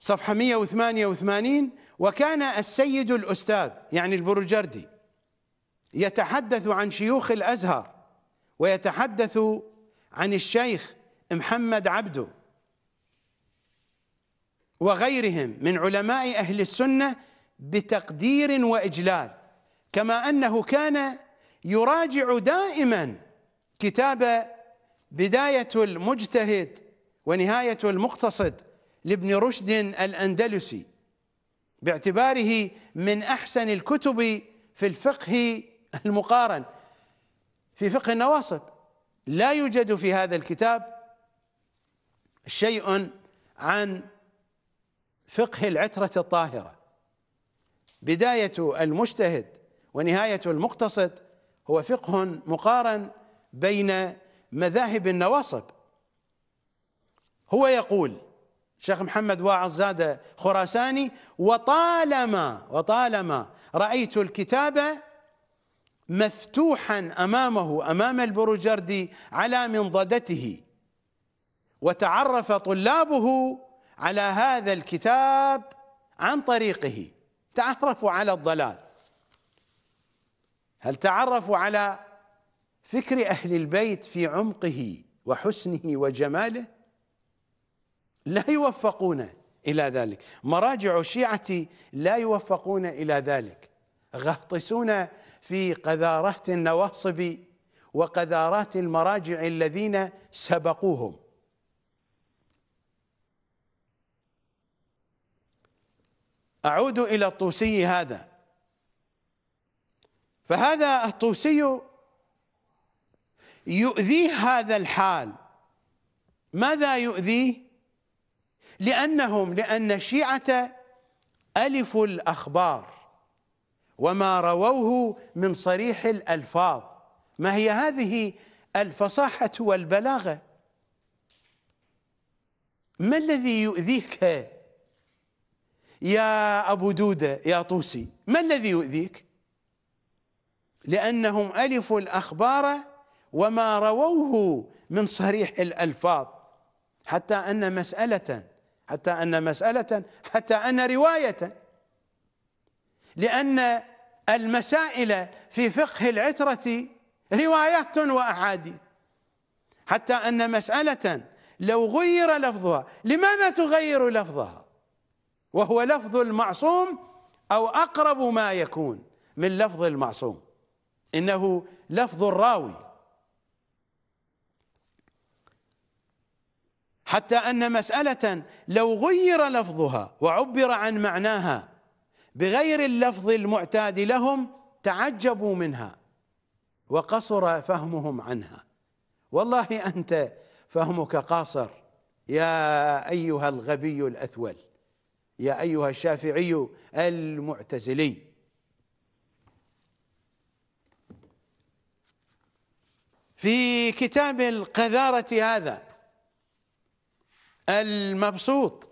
صفحة 188 وكان السيد الأستاذ يعني البروجردي يتحدث عن شيوخ الأزهر ويتحدث عن الشيخ محمد عبده وغيرهم من علماء أهل السنة بتقدير وإجلال كما أنه كان يراجع دائما كتاب بداية المجتهد ونهاية المقتصد لابن رشد الأندلسي باعتباره من أحسن الكتب في الفقه المقارن في فقه النواصب لا يوجد في هذا الكتاب شيء عن فقه العترة الطاهرة بداية المجتهد ونهاية المقتصد هو فقه مقارن بين مذاهب النواصب هو يقول شيخ محمد واعظ زاد خراساني وطالما وطالما رأيت الكتاب مفتوحا أمامه أمام البروجردي على منضدته وتعرف طلابه على هذا الكتاب عن طريقه تعرفوا على الضلال هل تعرفوا على فكر أهل البيت في عمقه وحسنه وجماله لا يوفقون إلى ذلك مراجع الشيعة لا يوفقون إلى ذلك غطسون في قذارات النواصب وقذارات المراجع الذين سبقوهم أعود إلى الطوسي هذا فهذا الطوسي يؤذيه هذا الحال ماذا يؤذيه لأنهم لأن الشيعة ألفوا الأخبار وما رووه من صريح الألفاظ ما هي هذه الفصاحة والبلاغة ما الذي يؤذيك يا أبو دودة يا طوسي ما الذي يؤذيك لأنهم ألفوا الأخبار وما رووه من صريح الألفاظ حتى أن مسألة حتى أن مسألة حتى أن رواية لأن المسائل في فقه العترة روايات وأحاديث حتى أن مسألة لو غير لفظها لماذا تغير لفظها وهو لفظ المعصوم أو أقرب ما يكون من لفظ المعصوم إنه لفظ الراوي حتى أن مسألة لو غير لفظها وعبر عن معناها بغير اللفظ المعتاد لهم تعجبوا منها وقصر فهمهم عنها والله أنت فهمك قاصر يا أيها الغبي الأثول يا أيها الشافعي المعتزلي في كتاب القذارة هذا المبسوط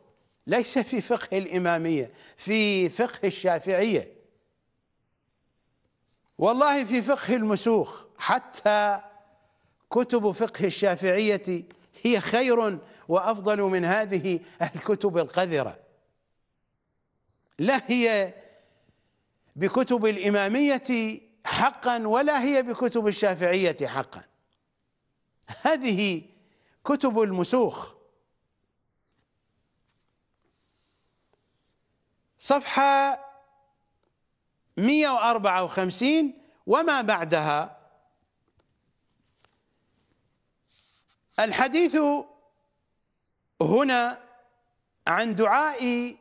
ليس في فقه الإمامية في فقه الشافعية والله في فقه المسوخ حتى كتب فقه الشافعية هي خير وأفضل من هذه الكتب القذرة لا هي بكتب الإمامية حقا ولا هي بكتب الشافعية حقا هذه كتب المسوخ صفحة 154 وما بعدها الحديث هنا عن دعاء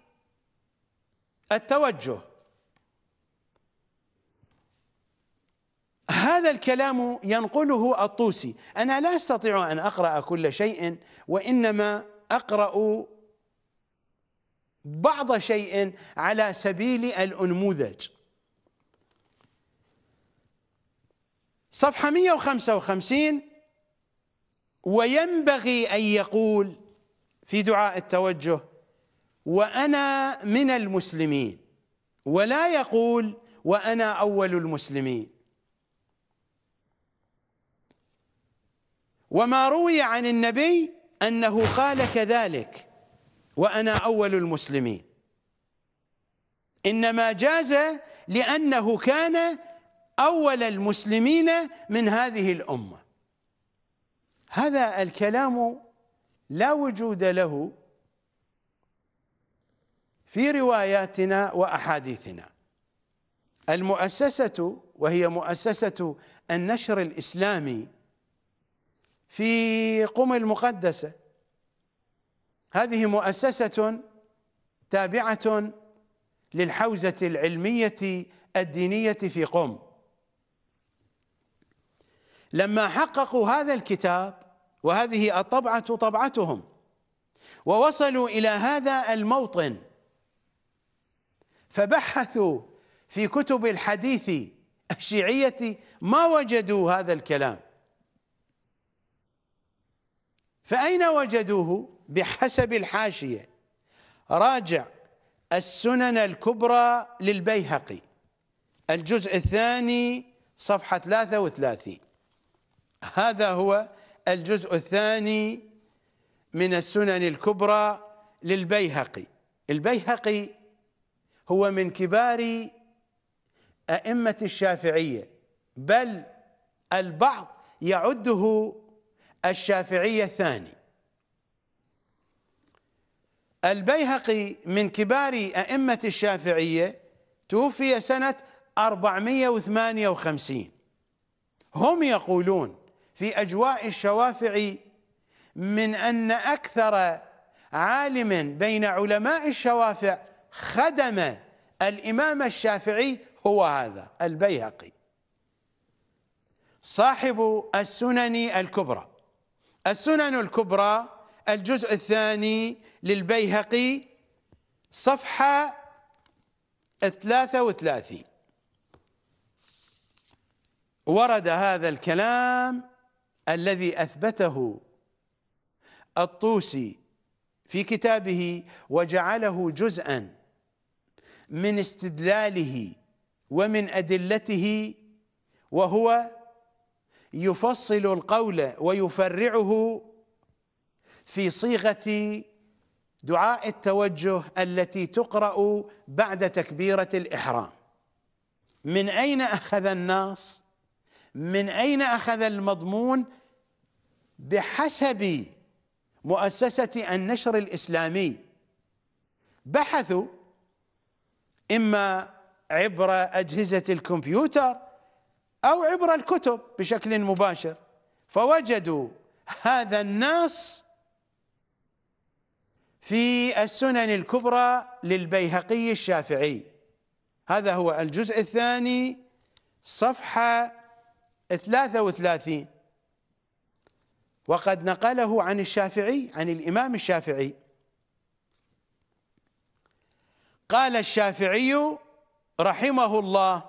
التوجه هذا الكلام ينقله الطوسي انا لا استطيع ان اقرا كل شيء وانما اقرا بعض شيء على سبيل الانموذج صفحه 155 وينبغي ان يقول في دعاء التوجه وأنا من المسلمين ولا يقول وأنا أول المسلمين وما روي عن النبي أنه قال كذلك وأنا أول المسلمين إنما جاز لأنه كان أول المسلمين من هذه الأمة هذا الكلام لا وجود له في رواياتنا واحاديثنا المؤسسه وهي مؤسسه النشر الاسلامي في قم المقدسه هذه مؤسسه تابعه للحوزه العلميه الدينيه في قم لما حققوا هذا الكتاب وهذه الطبعه طبعتهم ووصلوا الى هذا الموطن فبحثوا في كتب الحديث الشيعية ما وجدوا هذا الكلام فأين وجدوه بحسب الحاشية راجع السنن الكبرى للبيهقي الجزء الثاني صفحة 33 هذا هو الجزء الثاني من السنن الكبرى للبيهقي البيهقي هو من كبار أئمة الشافعية بل البعض يعده الشافعي الثاني البيهقي من كبار أئمة الشافعية توفي سنة 458 هم يقولون في أجواء الشوافع من أن أكثر عالم بين علماء الشوافع خدم الإمام الشافعي هو هذا البيهقي صاحب السنن الكبرى السنن الكبرى الجزء الثاني للبيهقي صفحة 33 ورد هذا الكلام الذي أثبته الطوسي في كتابه وجعله جزءا من استدلاله ومن أدلته وهو يفصل القول ويفرعه في صيغة دعاء التوجه التي تقرأ بعد تكبيرة الإحرام من أين أخذ الناس من أين أخذ المضمون بحسب مؤسسة النشر الإسلامي بحثوا إما عبر أجهزة الكمبيوتر أو عبر الكتب بشكل مباشر فوجدوا هذا الناس في السنن الكبرى للبيهقي الشافعي هذا هو الجزء الثاني صفحة 33 وقد نقله عن الشافعي عن الإمام الشافعي قال الشافعي رحمه الله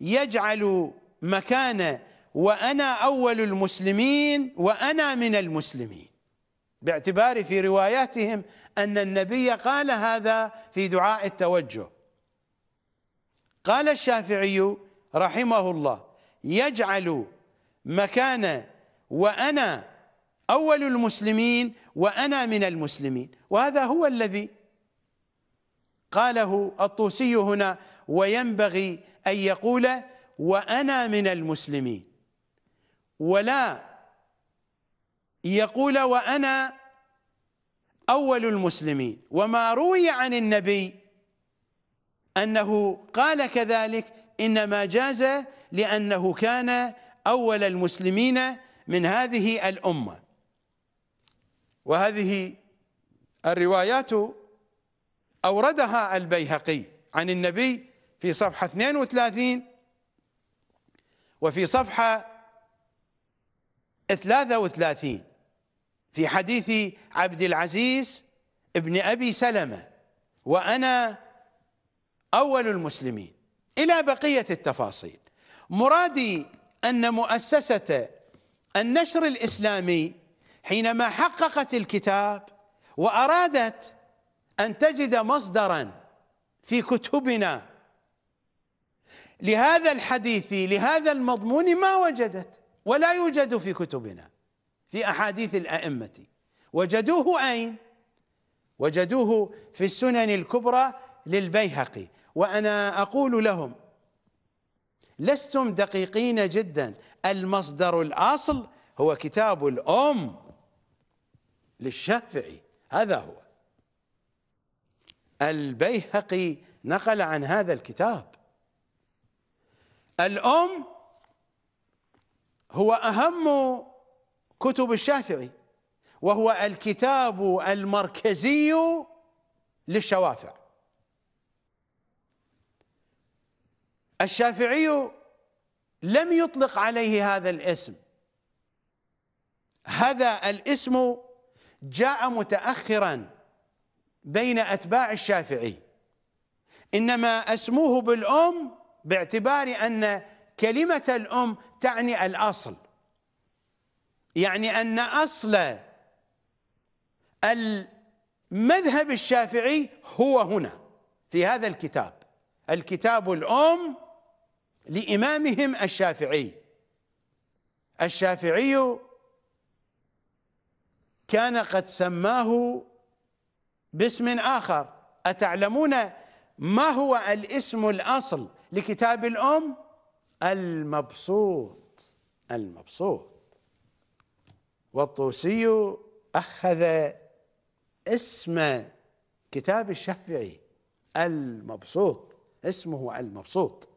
يجعل مكان وأنا أول المسلمين وأنا من المسلمين باعتبار في رواياتهم أن النبي قال هذا في دعاء التوجه قال الشافعي رحمه الله يجعل مكان وأنا أول المسلمين وأنا من المسلمين وهذا هو الذي قاله الطوسي هنا وينبغي أن يقول وأنا من المسلمين ولا يقول وأنا أول المسلمين وما روي عن النبي أنه قال كذلك إنما جاز لأنه كان أول المسلمين من هذه الأمة وهذه الروايات أوردها البيهقي عن النبي في صفحة 32 وفي صفحة 33 في حديث عبد العزيز ابن أبي سلمة وأنا أول المسلمين إلى بقية التفاصيل مرادي أن مؤسسة النشر الإسلامي حينما حققت الكتاب وأرادت أن تجد مصدرا في كتبنا لهذا الحديث لهذا المضمون ما وجدت ولا يوجد في كتبنا في أحاديث الأئمة وجدوه أين؟ وجدوه في السنن الكبرى للبيهقي وأنا أقول لهم لستم دقيقين جدا المصدر الأصل هو كتاب الأم للشافعي هذا هو البيهقي نقل عن هذا الكتاب الأم هو أهم كتب الشافعي وهو الكتاب المركزي للشوافع الشافعي لم يطلق عليه هذا الاسم هذا الاسم جاء متأخرا بين أتباع الشافعي إنما أسموه بالأم باعتبار أن كلمة الأم تعني الأصل يعني أن أصل المذهب الشافعي هو هنا في هذا الكتاب الكتاب الأم لإمامهم الشافعي الشافعي كان قد سماه باسم آخر أتعلمون ما هو الاسم الأصل لكتاب الأم المبسوط المبسوط والطوسي أخذ اسم كتاب الشافعي المبسوط اسمه المبسوط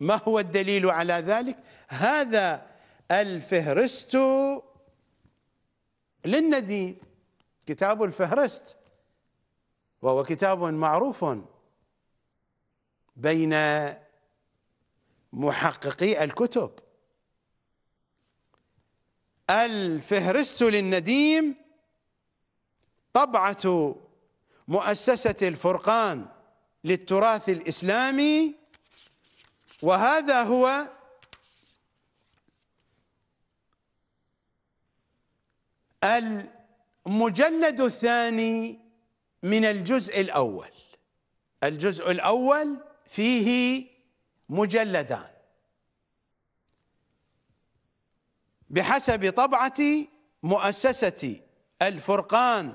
ما هو الدليل على ذلك هذا الفهرست للنديم كتاب الفهرست وهو كتاب معروف بين محققي الكتب الفهرست للنديم طبعة مؤسسة الفرقان للتراث الإسلامي وهذا هو ال مجلد الثاني من الجزء الأول الجزء الأول فيه مجلدان بحسب طبعة مؤسسة الفرقان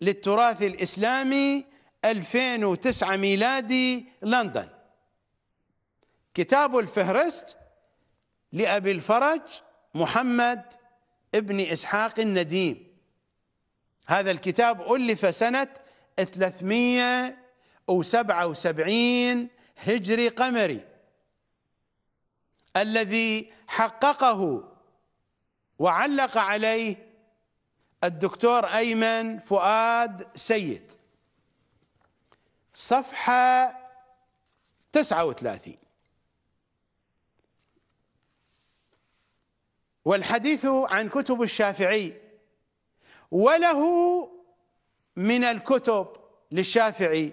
للتراث الإسلامي 2009 ميلادي لندن كتاب الفهرست لأبي الفرج محمد ابن إسحاق النديم هذا الكتاب ألف سنة 377 هجري قمري الذي حققه وعلق عليه الدكتور أيمن فؤاد سيد صفحة 39 والحديث عن كتب الشافعي وله من الكتب للشافعي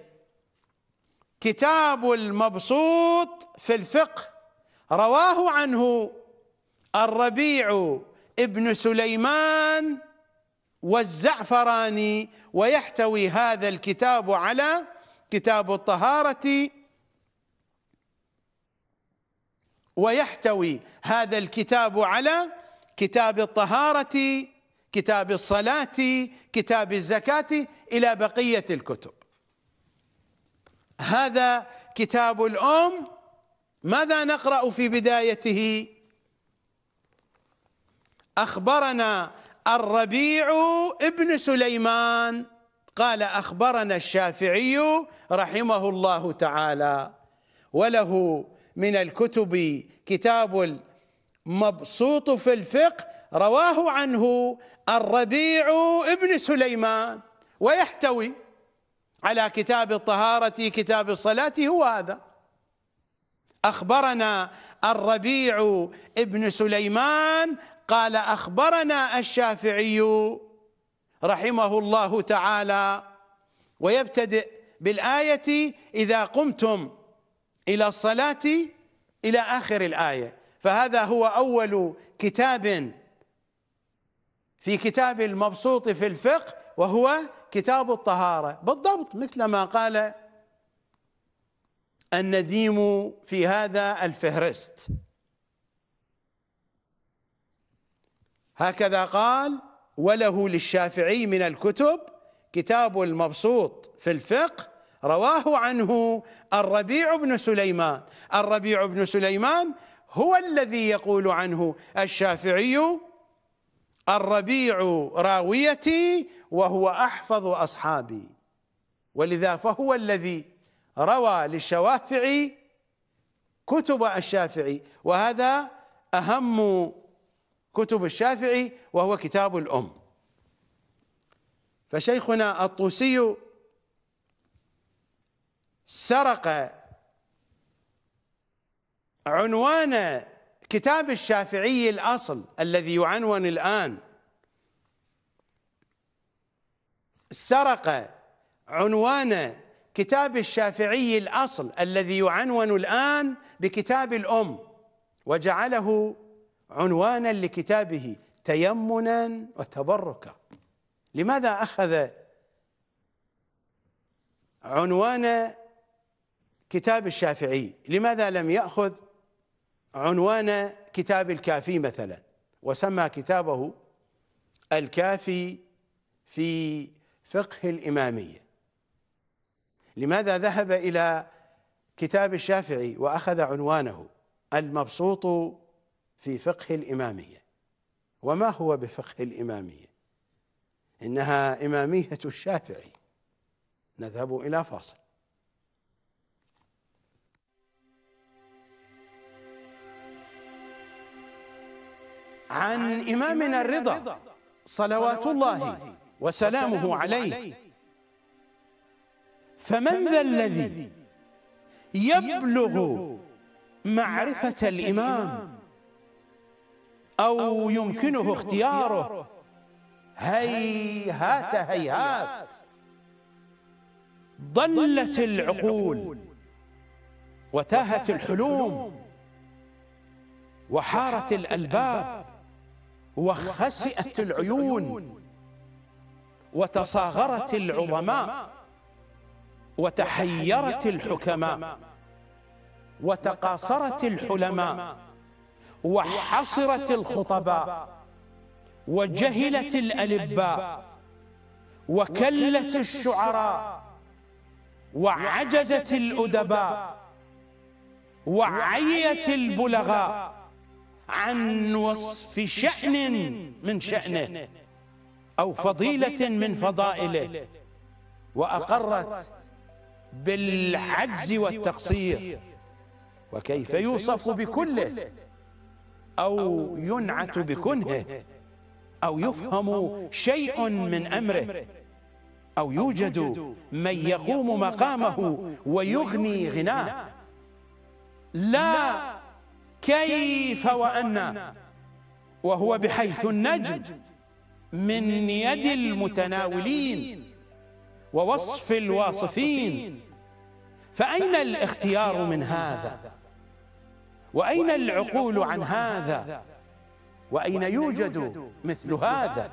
كتاب المبسوط في الفقه رواه عنه الربيع ابن سليمان والزعفراني ويحتوي هذا الكتاب على كتاب الطهارة ويحتوي هذا الكتاب على كتاب الطهارة كتاب الصلاة كتاب الزكاة إلى بقية الكتب هذا كتاب الأم ماذا نقرأ في بدايته أخبرنا الربيع ابن سليمان قال أخبرنا الشافعي رحمه الله تعالى وله من الكتب كتاب المبسوط في الفقه رواه عنه الربيع ابن سليمان ويحتوي على كتاب الطهارة كتاب الصلاة هو هذا أخبرنا الربيع ابن سليمان قال أخبرنا الشافعي رحمه الله تعالى ويبتدئ بالآية إذا قمتم إلى الصلاة إلى آخر الآية فهذا هو أول كتاب في كتاب المبسوط في الفقه وهو كتاب الطهارة بالضبط مثل ما قال النديم في هذا الفهرست هكذا قال وله للشافعي من الكتب كتاب المبسوط في الفقه رواه عنه الربيع بن سليمان الربيع بن سليمان هو الذي يقول عنه الشافعي الربيع راويتي وهو أحفظ أصحابي ولذا فهو الذي روى للشوافعي كتب الشافعي وهذا أهم كتب الشافعي وهو كتاب الأم فشيخنا الطوسي سرق عنوان كتاب الشافعي الأصل الذي يعنون الآن سرق عنوان كتاب الشافعي الأصل الذي يعنون الآن بكتاب الأم وجعله عنوانا لكتابه تيمنا وتبركا لماذا أخذ عنوان كتاب الشافعي لماذا لم يأخذ عنوان كتاب الكافي مثلا وسمى كتابه الكافي في فقه الإمامية لماذا ذهب إلى كتاب الشافعي وأخذ عنوانه المبسوط في فقه الإمامية وما هو بفقه الإمامية إنها إمامية الشافعي نذهب إلى فاصل عن إمامنا الرضا صلوات الله وسلامه عليه فمن ذا الذي يبلغ معرفة الإمام أو يمكنه اختياره هيهات هيهات ضلت العقول وتاهت الحلوم وحارت الألباب وخسئت العيون وتصاغرت العظماء وتحيرت الحكماء وتقاصرت الحلماء وحصرت الخطباء وجهلت الألباء وكلت الشعراء وعجزت الأدباء وعيت البلغاء عن وصف شأن من شأنه أو فضيلة من فضائله وأقرت بالعجز والتقصير وكيف يوصف بكله أو ينعت بكنهه أو يفهم شيء من أمره أو يوجد من يقوم مقامه ويغني غناه لا كيف وأنا وهو بحيث النجم من يد المتناولين ووصف الواصفين فأين الاختيار من هذا وأين العقول عن هذا وأين يوجد مثل هذا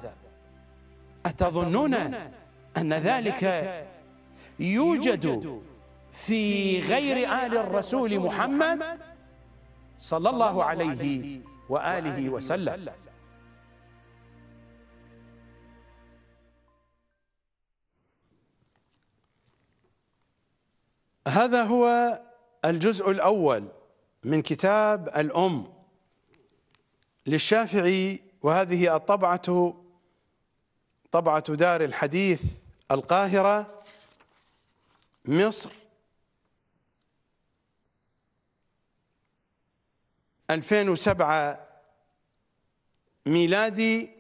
أتظنون أن ذلك يوجد في غير آل الرسول محمد صلى الله عليه وآله وسلم هذا هو الجزء الأول من كتاب الأم للشافعي وهذه الطبعة طبعة دار الحديث القاهرة مصر 2007 ميلادي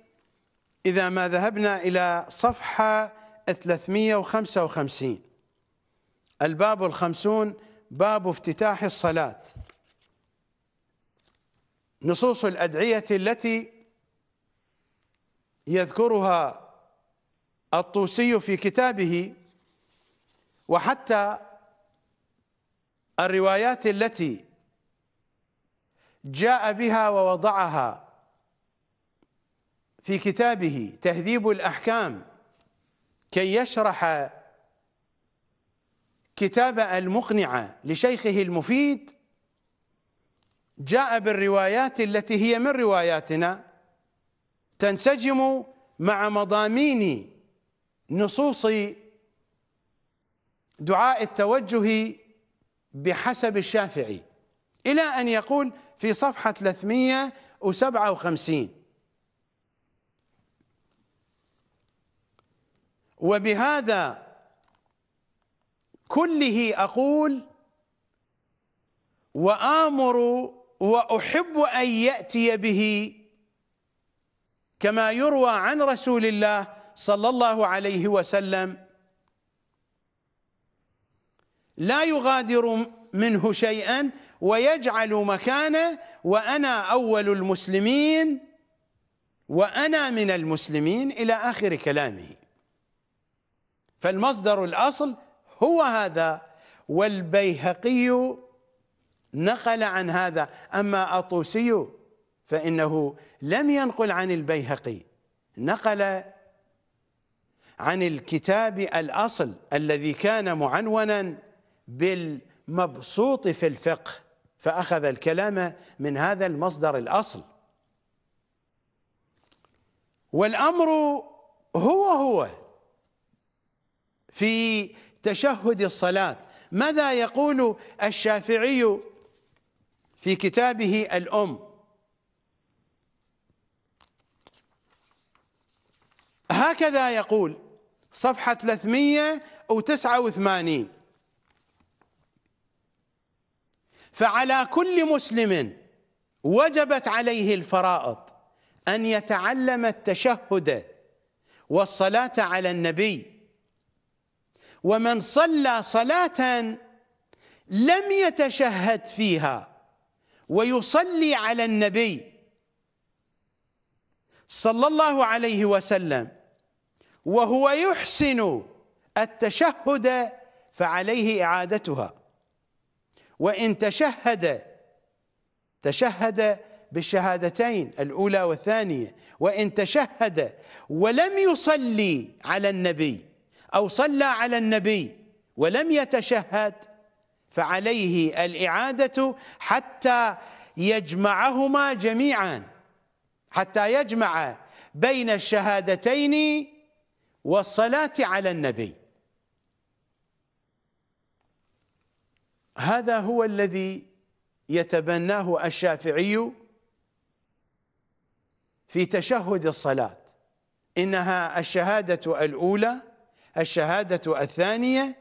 إذا ما ذهبنا إلى صفحة 355 الباب الخمسون باب افتتاح الصلاة نصوص الأدعية التي يذكرها الطوسي في كتابه وحتى الروايات التي جاء بها ووضعها في كتابه تهذيب الأحكام كي يشرح كتاب المقنعة لشيخه المفيد جاء بالروايات التي هي من رواياتنا تنسجم مع مضامين نصوص دعاء التوجه بحسب الشافعي إلى أن يقول في صفحة 357 وبهذا كله أقول وآمر وأحب أن يأتي به كما يروى عن رسول الله صلى الله عليه وسلم لا يغادر منه شيئا ويجعل مكانه وأنا أول المسلمين وأنا من المسلمين إلى آخر كلامه فالمصدر الأصل هو هذا والبيهقي نقل عن هذا أما أطوسي فإنه لم ينقل عن البيهقي نقل عن الكتاب الأصل الذي كان معنونا بالمبسوط في الفقه فأخذ الكلام من هذا المصدر الأصل والأمر هو هو في تشهد الصلاة ماذا يقول الشافعي في كتابه الأم هكذا يقول صفحة 389 فعلى كل مسلم وجبت عليه الفرائض أن يتعلم التشهد والصلاة على النبي ومن صلى صلاة لم يتشهد فيها ويصلي على النبي صلى الله عليه وسلم وهو يحسن التشهد فعليه إعادتها وإن تشهد تشهد بالشهادتين الأولى والثانية وإن تشهد ولم يصلي على النبي أو صلى على النبي ولم يتشهد فعليه الإعادة حتى يجمعهما جميعا حتى يجمع بين الشهادتين والصلاة على النبي هذا هو الذي يتبناه الشافعي في تشهد الصلاة إنها الشهادة الأولى الشهادة الثانية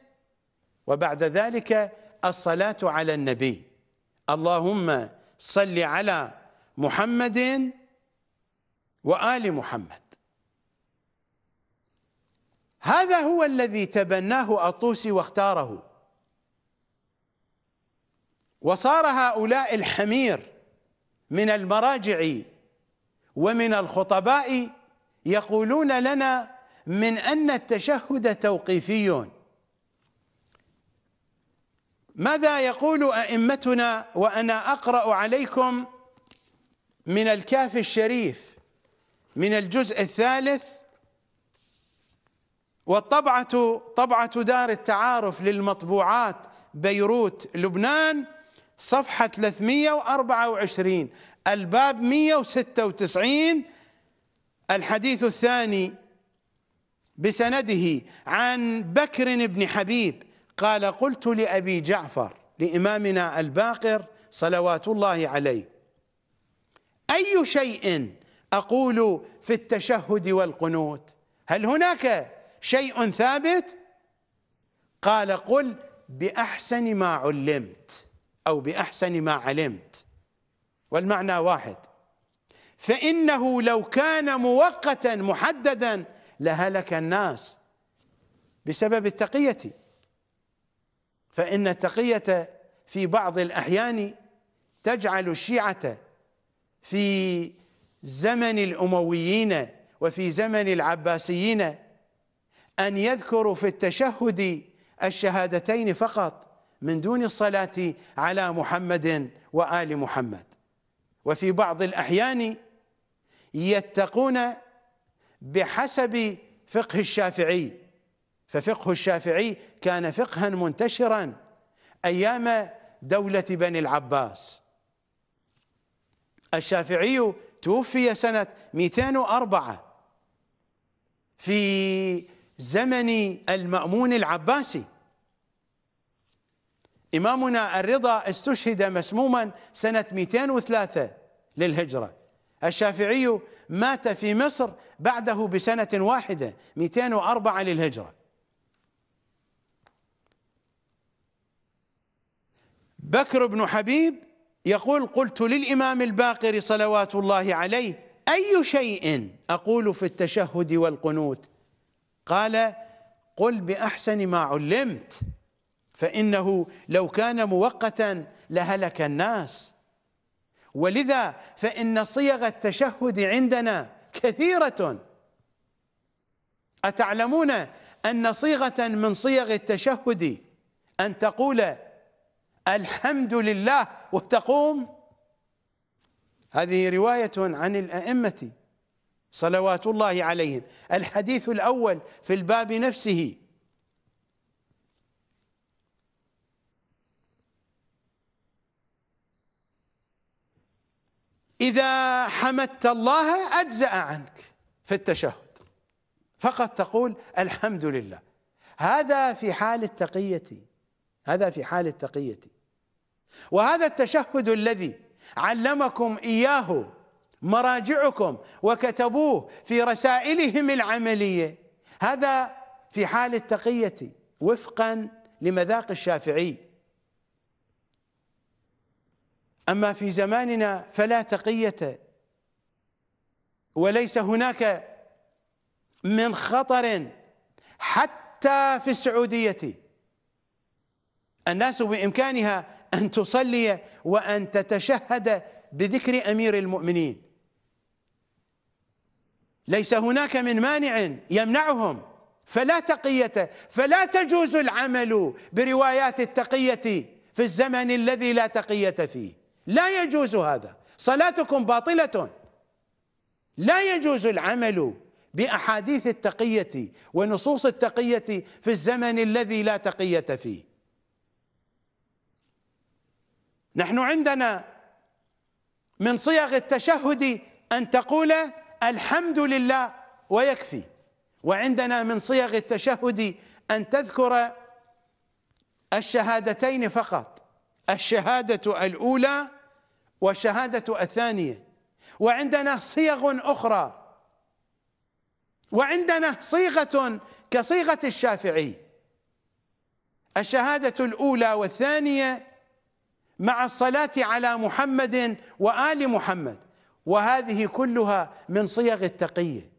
وبعد ذلك الصلاة على النبي اللهم صل على محمد وآل محمد هذا هو الذي تبناه الطوسي واختاره وصار هؤلاء الحمير من المراجع ومن الخطباء يقولون لنا من ان التشهد توقيفي ماذا يقول ائمتنا وانا اقرا عليكم من الكاف الشريف من الجزء الثالث والطبعه طبعه دار التعارف للمطبوعات بيروت لبنان صفحة 324 الباب 196 الحديث الثاني بسنده عن بكر بن حبيب قال قلت لأبي جعفر لإمامنا الباقر صلوات الله عليه أي شيء أقول في التشهد والقنوت هل هناك شيء ثابت قال قل بأحسن ما علمت أو بأحسن ما علمت والمعنى واحد فإنه لو كان موقتا محددا لهلك الناس بسبب التقية فإن التقية في بعض الأحيان تجعل الشيعة في زمن الأمويين وفي زمن العباسيين أن يذكروا في التشهد الشهادتين فقط من دون الصلاة على محمد وآل محمد وفي بعض الأحيان يتقون بحسب فقه الشافعي ففقه الشافعي كان فقها منتشرا أيام دولة بني العباس الشافعي توفي سنة 204 في زمن المأمون العباسي إمامنا الرضا استشهد مسموما سنة 203 للهجرة الشافعي مات في مصر بعده بسنة واحدة 204 للهجرة بكر بن حبيب يقول قلت للإمام الباقر صلوات الله عليه أي شيء أقول في التشهد والقنوت قال قل بأحسن ما علمت فإنه لو كان موقتا لهلك الناس ولذا فإن صيغ التشهد عندنا كثيرة أتعلمون أن صيغة من صيغ التشهد أن تقول الحمد لله وتقوم هذه رواية عن الأئمة صلوات الله عليهم الحديث الأول في الباب نفسه إذا حمدت الله أجزأ عنك في التشهد فقط تقول الحمد لله هذا في حال التقية هذا في حال التقية وهذا التشهد الذي علمكم إياه مراجعكم وكتبوه في رسائلهم العملية هذا في حال التقية وفقا لمذاق الشافعي أما في زماننا فلا تقية وليس هناك من خطر حتى في السعودية الناس بإمكانها أن تصلي وأن تتشهد بذكر أمير المؤمنين ليس هناك من مانع يمنعهم فلا تقية فلا تجوز العمل بروايات التقية في الزمن الذي لا تقية فيه لا يجوز هذا صلاتكم باطلة لا يجوز العمل بأحاديث التقية ونصوص التقية في الزمن الذي لا تقية فيه نحن عندنا من صيغ التشهد أن تقول الحمد لله ويكفي وعندنا من صيغ التشهد أن تذكر الشهادتين فقط الشهادة الأولى والشهادة الثانية وعندنا صيغ أخرى وعندنا صيغة كصيغة الشافعي الشهادة الأولى والثانية مع الصلاة على محمد وآل محمد وهذه كلها من صيغ التقية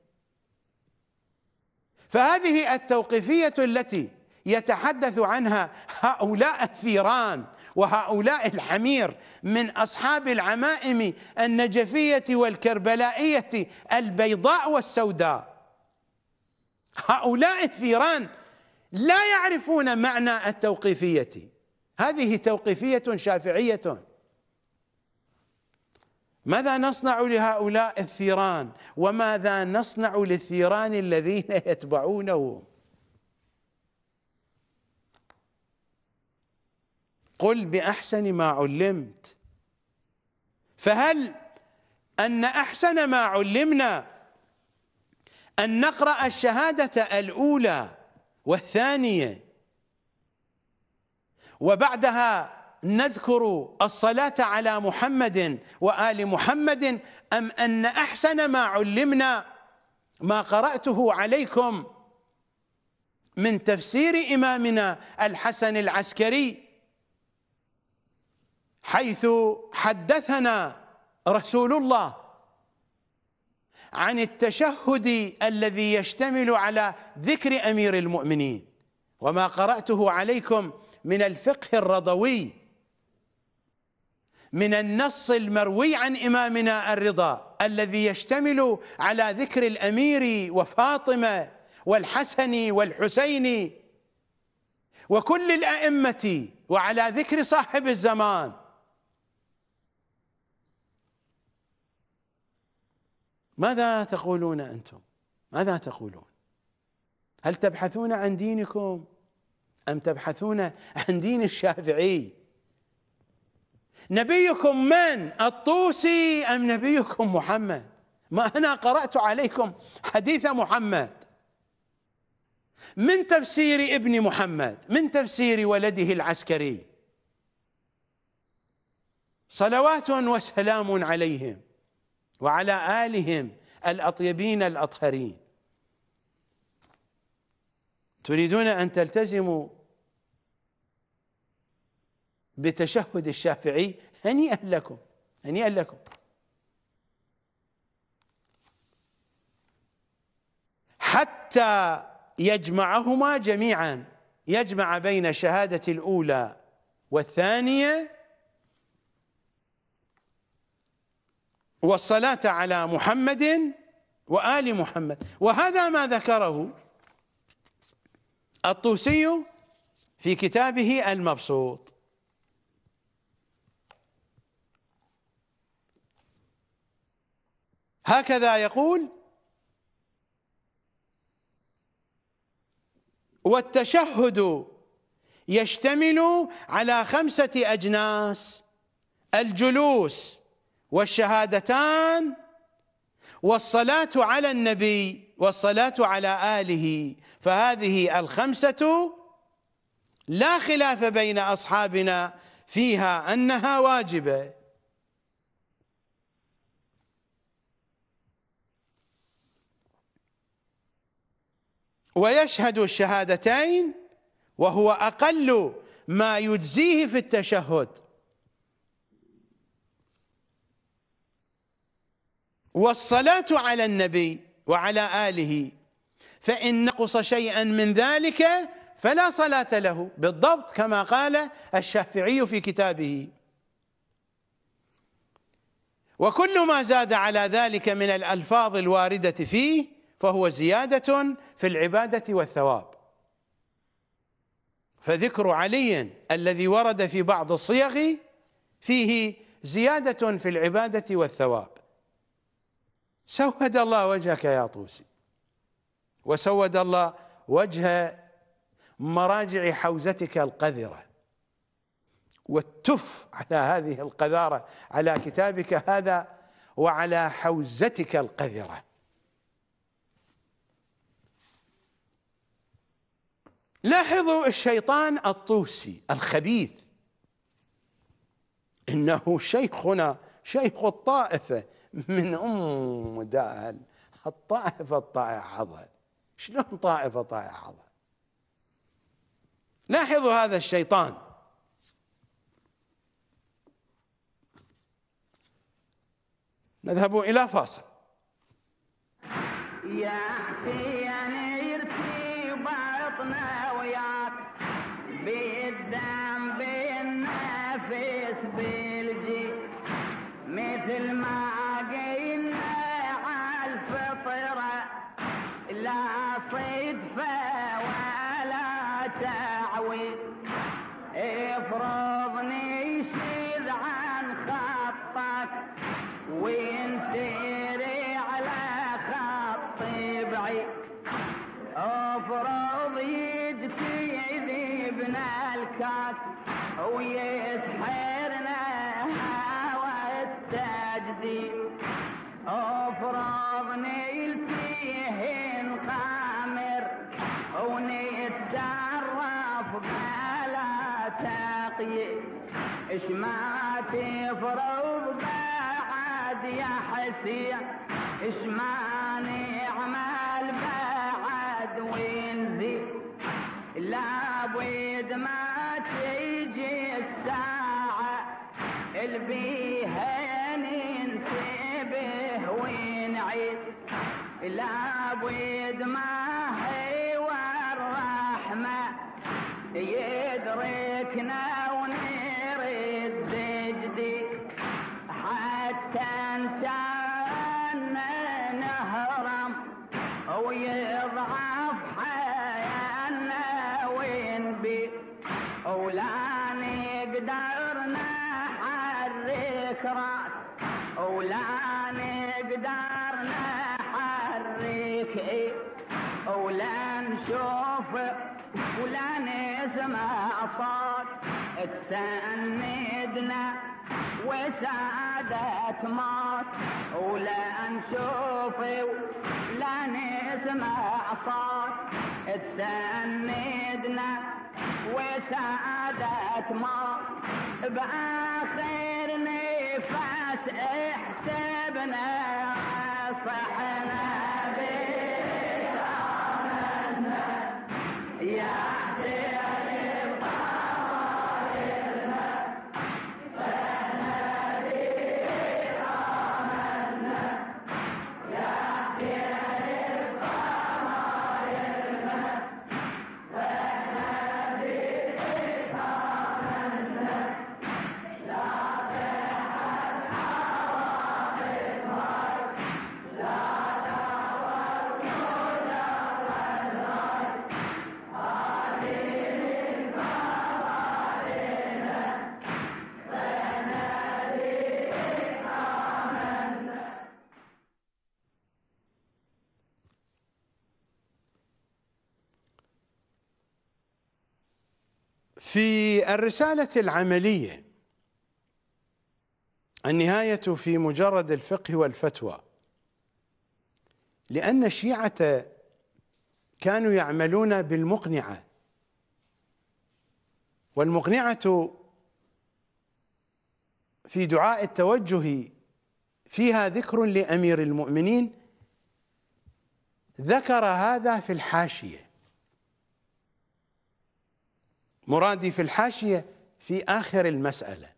فهذه التوقيفية التي يتحدث عنها هؤلاء الثيران وهؤلاء الحمير من أصحاب العمائم النجفية والكربلائية البيضاء والسوداء هؤلاء الثيران لا يعرفون معنى التوقيفية هذه توقيفية شافعية ماذا نصنع لهؤلاء الثيران وماذا نصنع للثيران الذين يتبعونهم قل بأحسن ما علمت فهل أن أحسن ما علمنا أن نقرأ الشهادة الأولى والثانية وبعدها نذكر الصلاة على محمد وآل محمد أم أن أحسن ما علمنا ما قرأته عليكم من تفسير إمامنا الحسن العسكري حيث حدثنا رسول الله عن التشهد الذي يشتمل على ذكر امير المؤمنين وما قراته عليكم من الفقه الرضوي من النص المروي عن امامنا الرضا الذي يشتمل على ذكر الامير وفاطمه والحسن والحسين وكل الائمه وعلى ذكر صاحب الزمان ماذا تقولون أنتم ماذا تقولون هل تبحثون عن دينكم أم تبحثون عن دين الشافعي نبيكم من الطوسي أم نبيكم محمد ما أنا قرأت عليكم حديث محمد من تفسير ابن محمد من تفسير ولده العسكري صلوات وسلام عليهم وعلى آلهم الأطيبين الأطهرين تريدون أن تلتزموا بتشهد الشافعي هنيئا لكم هنيئا لكم حتى يجمعهما جميعا يجمع بين الشهادة الأولى والثانية والصلاة على محمد وآل محمد وهذا ما ذكره الطوسي في كتابه المبسوط هكذا يقول والتشهد يشتمل على خمسة أجناس الجلوس والشهادتان والصلاة على النبي والصلاة على آله فهذه الخمسة لا خلاف بين أصحابنا فيها أنها واجبة ويشهد الشهادتين وهو أقل ما يجزيه في التشهد والصلاة على النبي وعلى آله فإن نقص شيئا من ذلك فلا صلاة له بالضبط كما قال الشافعي في كتابه وكل ما زاد على ذلك من الألفاظ الواردة فيه فهو زيادة في العبادة والثواب فذكر علي الذي ورد في بعض الصيغ فيه زيادة في العبادة والثواب سود الله وجهك يا طوسي وسود الله وجه مراجع حوزتك القذرة والتف على هذه القذارة على كتابك هذا وعلى حوزتك القذرة لاحظوا الشيطان الطوسي الخبيث إنه شيخنا شيخ الطائفة من أم دال الطائفة الطائعضة شلون طائفة طائعضة لاحظوا هذا الشيطان نذهب إلى فاصل يا يضيع اش ماني اعمال بعد وينزي لابد ما تيجي الساعة اللي بيها ننتبه ونعيد لابد ما ما صار تسندنا وسعدت مات ولا نشوف ولا نسمع صار تسندنا وسعدت مات بآخر نفس احسبنا صحيح في الرسالة العملية النهاية في مجرد الفقه والفتوى لأن الشيعة كانوا يعملون بالمقنعة والمقنعة في دعاء التوجه فيها ذكر لأمير المؤمنين ذكر هذا في الحاشية مرادي في الحاشية في آخر المسألة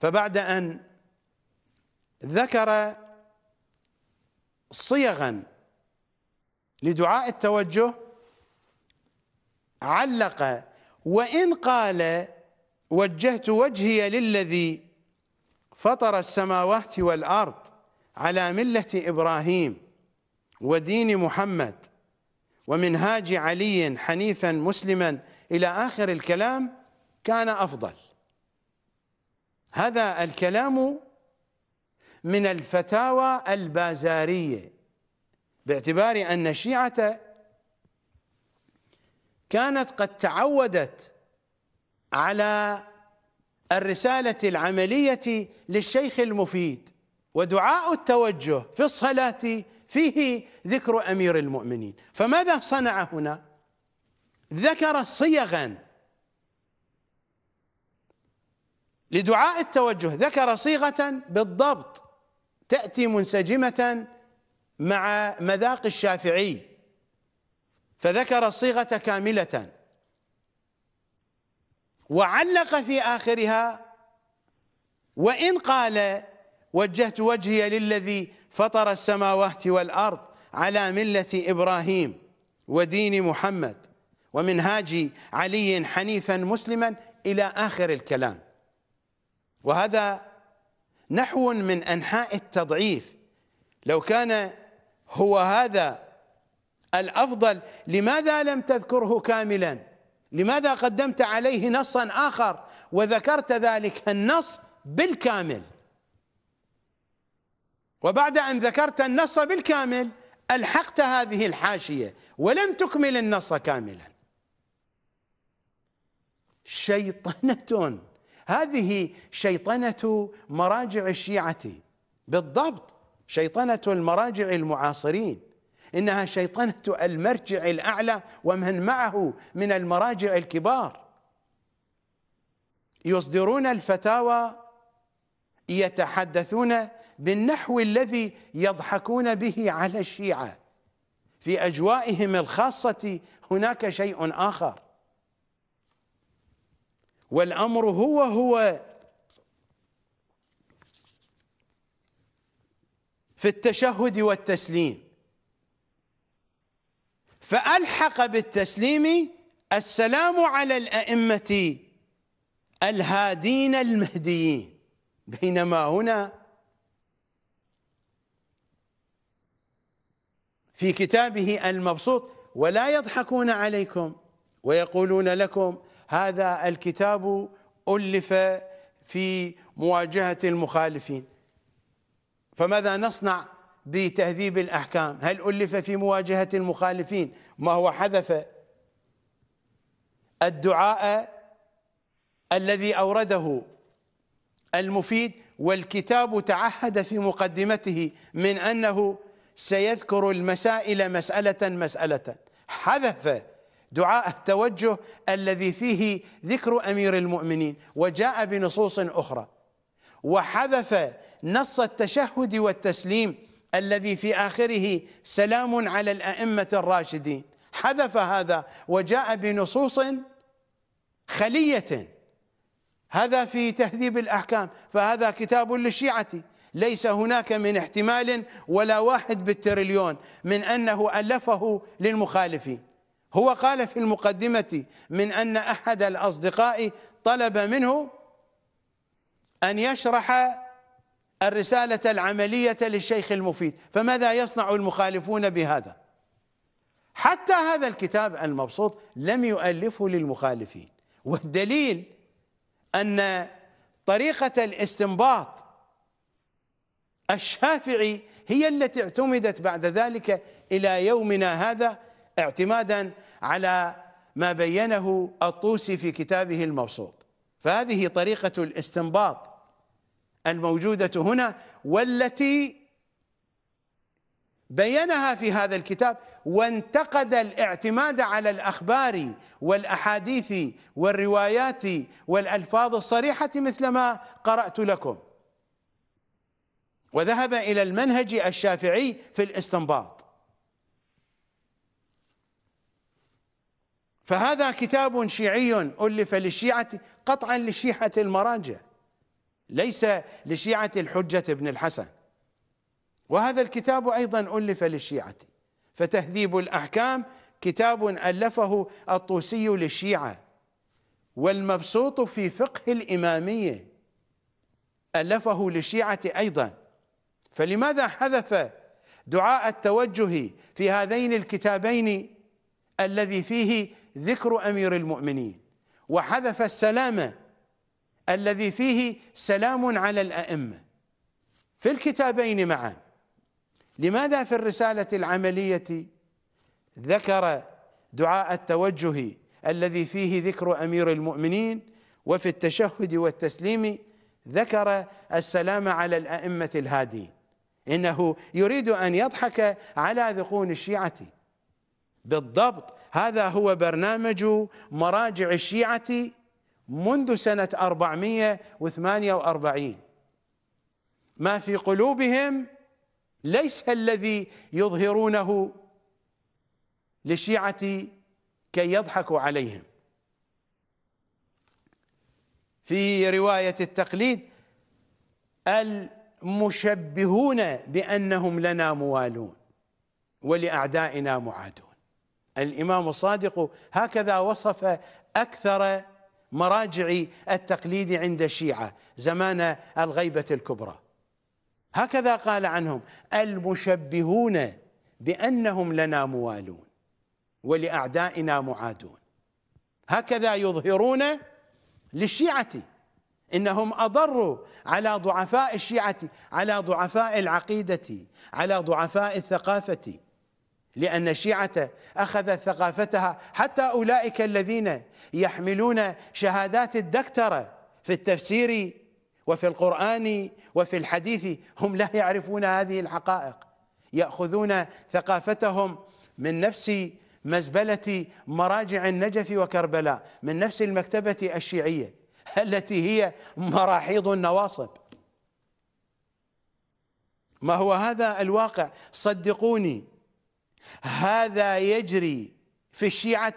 فبعد أن ذكر صيغا لدعاء التوجه علق وإن قال وجهت وجهي للذي فطر السماوات والأرض على ملة إبراهيم ودين محمد ومنهاج علي حنيفا مسلما إلى آخر الكلام كان أفضل هذا الكلام من الفتاوى البازارية باعتبار أن الشيعة كانت قد تعودت على الرسالة العملية للشيخ المفيد ودعاء التوجه في الصلاة فيه ذكر امير المؤمنين فماذا صنع هنا ذكر صيغا لدعاء التوجه ذكر صيغه بالضبط تاتي منسجمه مع مذاق الشافعي فذكر الصيغه كامله وعلق في اخرها وان قال وجهت وجهي للذي فطر السماوات والأرض على ملة إبراهيم ودين محمد ومنهاج علي حنيفا مسلما إلى آخر الكلام وهذا نحو من أنحاء التضعيف لو كان هو هذا الأفضل لماذا لم تذكره كاملا لماذا قدمت عليه نصا آخر وذكرت ذلك النص بالكامل وبعد أن ذكرت النص بالكامل ألحقت هذه الحاشية ولم تكمل النص كاملا شيطنة هذه شيطنة مراجع الشيعة بالضبط شيطنة المراجع المعاصرين إنها شيطنة المرجع الأعلى ومن معه من المراجع الكبار يصدرون الفتاوى يتحدثون بالنحو الذي يضحكون به على الشيعة في أجوائهم الخاصة هناك شيء آخر والأمر هو هو في التشهد والتسليم فألحق بالتسليم السلام على الأئمة الهادين المهديين بينما هنا في كتابه المبسوط ولا يضحكون عليكم ويقولون لكم هذا الكتاب ألف في مواجهة المخالفين فماذا نصنع بتهذيب الأحكام هل ألف في مواجهة المخالفين ما هو حذف الدعاء الذي أورده المفيد والكتاب تعهد في مقدمته من أنه سيذكر المسائل مسألة مسألة حذف دعاء التوجه الذي فيه ذكر أمير المؤمنين وجاء بنصوص أخرى وحذف نص التشهد والتسليم الذي في آخره سلام على الأئمة الراشدين حذف هذا وجاء بنصوص خلية هذا في تهذيب الأحكام فهذا كتاب للشيعة ليس هناك من احتمال ولا واحد بالتريليون من أنه ألفه للمخالفين هو قال في المقدمة من أن أحد الأصدقاء طلب منه أن يشرح الرسالة العملية للشيخ المفيد فماذا يصنع المخالفون بهذا حتى هذا الكتاب المبسوط لم يؤلفه للمخالفين والدليل أن طريقة الاستنباط الشافعي هي التي اعتمدت بعد ذلك إلى يومنا هذا اعتمادا على ما بينه الطوسي في كتابه المبسوط فهذه طريقة الاستنباط الموجودة هنا والتي بينها في هذا الكتاب وانتقد الاعتماد على الأخبار والأحاديث والروايات والألفاظ الصريحة مثل ما قرأت لكم وذهب إلى المنهج الشافعي في الاستنباط فهذا كتاب شيعي ألف للشيعة قطعا لشيعة المراجع ليس لشيعة الحجة بن الحسن وهذا الكتاب أيضا ألف للشيعة فتهذيب الأحكام كتاب ألفه الطوسي للشيعة والمبسوط في فقه الإمامية ألفه للشيعة أيضا فلماذا حذف دعاء التوجه في هذين الكتابين الذي فيه ذكر امير المؤمنين وحذف السلام الذي فيه سلام على الائمه في الكتابين معا لماذا في الرساله العمليه ذكر دعاء التوجه الذي فيه ذكر امير المؤمنين وفي التشهد والتسليم ذكر السلام على الائمه الهادين انه يريد ان يضحك على ذقون الشيعه بالضبط هذا هو برنامج مراجع الشيعه منذ سنه 448 ما في قلوبهم ليس الذي يظهرونه للشيعه كي يضحكوا عليهم في روايه التقليد ال مشبهون بانهم لنا موالون ولاعدائنا معادون الامام الصادق هكذا وصف اكثر مراجع التقليد عند الشيعه زمان الغيبه الكبرى هكذا قال عنهم المشبهون بانهم لنا موالون ولاعدائنا معادون هكذا يظهرون للشيعه انهم اضروا على ضعفاء الشيعه على ضعفاء العقيده على ضعفاء الثقافه لان الشيعه اخذت ثقافتها حتى اولئك الذين يحملون شهادات الدكتره في التفسير وفي القران وفي الحديث هم لا يعرفون هذه الحقائق ياخذون ثقافتهم من نفس مزبله مراجع النجف وكربلاء من نفس المكتبه الشيعيه التي هي مراحيض النواصب ما هو هذا الواقع صدقوني هذا يجري في الشيعة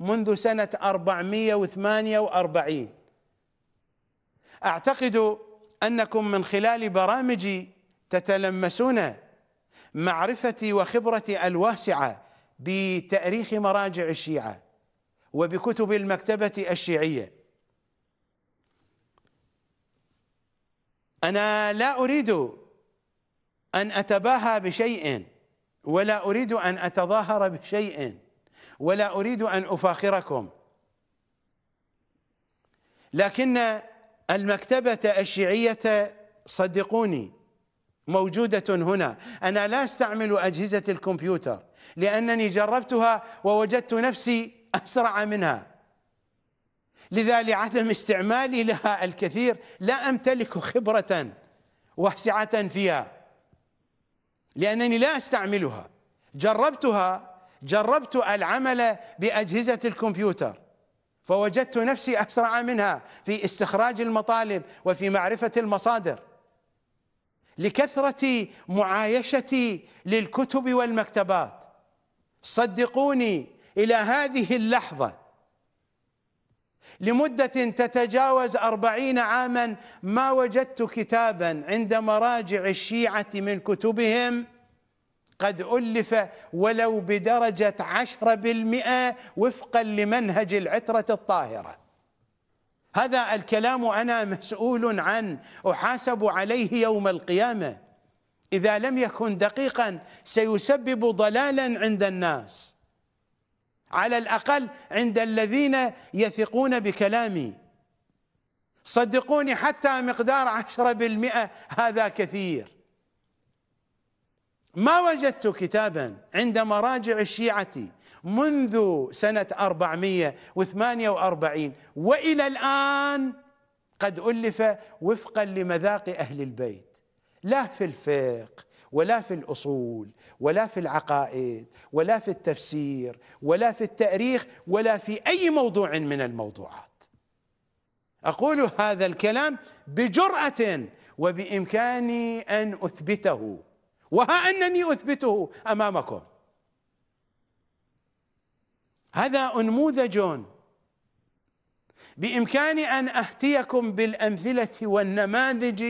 منذ سنة 448 أعتقد أنكم من خلال برامجي تتلمسون معرفتي وخبرتي الواسعة بتاريخ مراجع الشيعة وبكتب المكتبة الشيعية أنا لا أريد أن أتباهى بشيء ولا أريد أن أتظاهر بشيء ولا أريد أن أفاخركم لكن المكتبة الشيعية صدقوني موجودة هنا أنا لا أستعمل أجهزة الكمبيوتر لأنني جربتها ووجدت نفسي أسرع منها لذا لعدم استعمالي لها الكثير لا أمتلك خبرة واسعة فيها لأنني لا أستعملها جربتها جربت العمل بأجهزة الكمبيوتر فوجدت نفسي أسرع منها في استخراج المطالب وفي معرفة المصادر لكثرة معايشتي للكتب والمكتبات صدقوني إلى هذه اللحظة لمدة تتجاوز أربعين عاما ما وجدت كتابا عند مراجع الشيعة من كتبهم قد ألف ولو بدرجة عشرة بالمئة وفقا لمنهج العترة الطاهرة هذا الكلام أنا مسؤول عن أحاسب عليه يوم القيامة إذا لم يكن دقيقا سيسبب ضلالا عند الناس على الأقل عند الذين يثقون بكلامي صدقوني حتى مقدار عشرة بالمئة هذا كثير ما وجدت كتابا عند مراجع الشيعة منذ سنة 448 وإلى الآن قد ألف وفقا لمذاق أهل البيت لا في الفقه ولا في الأصول ولا في العقائد ولا في التفسير ولا في التاريخ ولا في اي موضوع من الموضوعات اقول هذا الكلام بجراه وبامكاني ان اثبته وها انني اثبته امامكم هذا انموذج بامكاني ان اهتيكم بالامثله والنماذج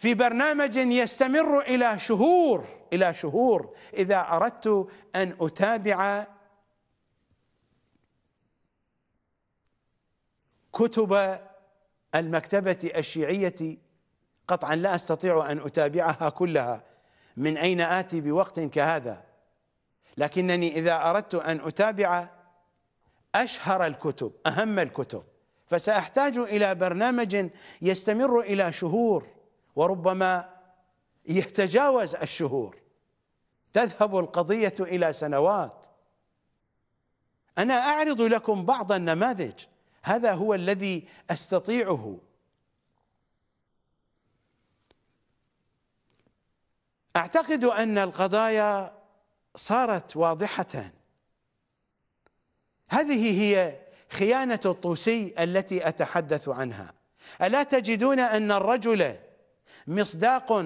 في برنامج يستمر الى شهور الى شهور اذا اردت ان اتابع كتب المكتبه الشيعيه قطعا لا استطيع ان اتابعها كلها من اين اتي بوقت كهذا لكنني اذا اردت ان اتابع اشهر الكتب اهم الكتب فساحتاج الى برنامج يستمر الى شهور وربما يتجاوز الشهور تذهب القضية إلى سنوات أنا أعرض لكم بعض النماذج هذا هو الذي أستطيعه أعتقد أن القضايا صارت واضحة هذه هي خيانة الطوسي التي أتحدث عنها ألا تجدون أن الرجل مصداق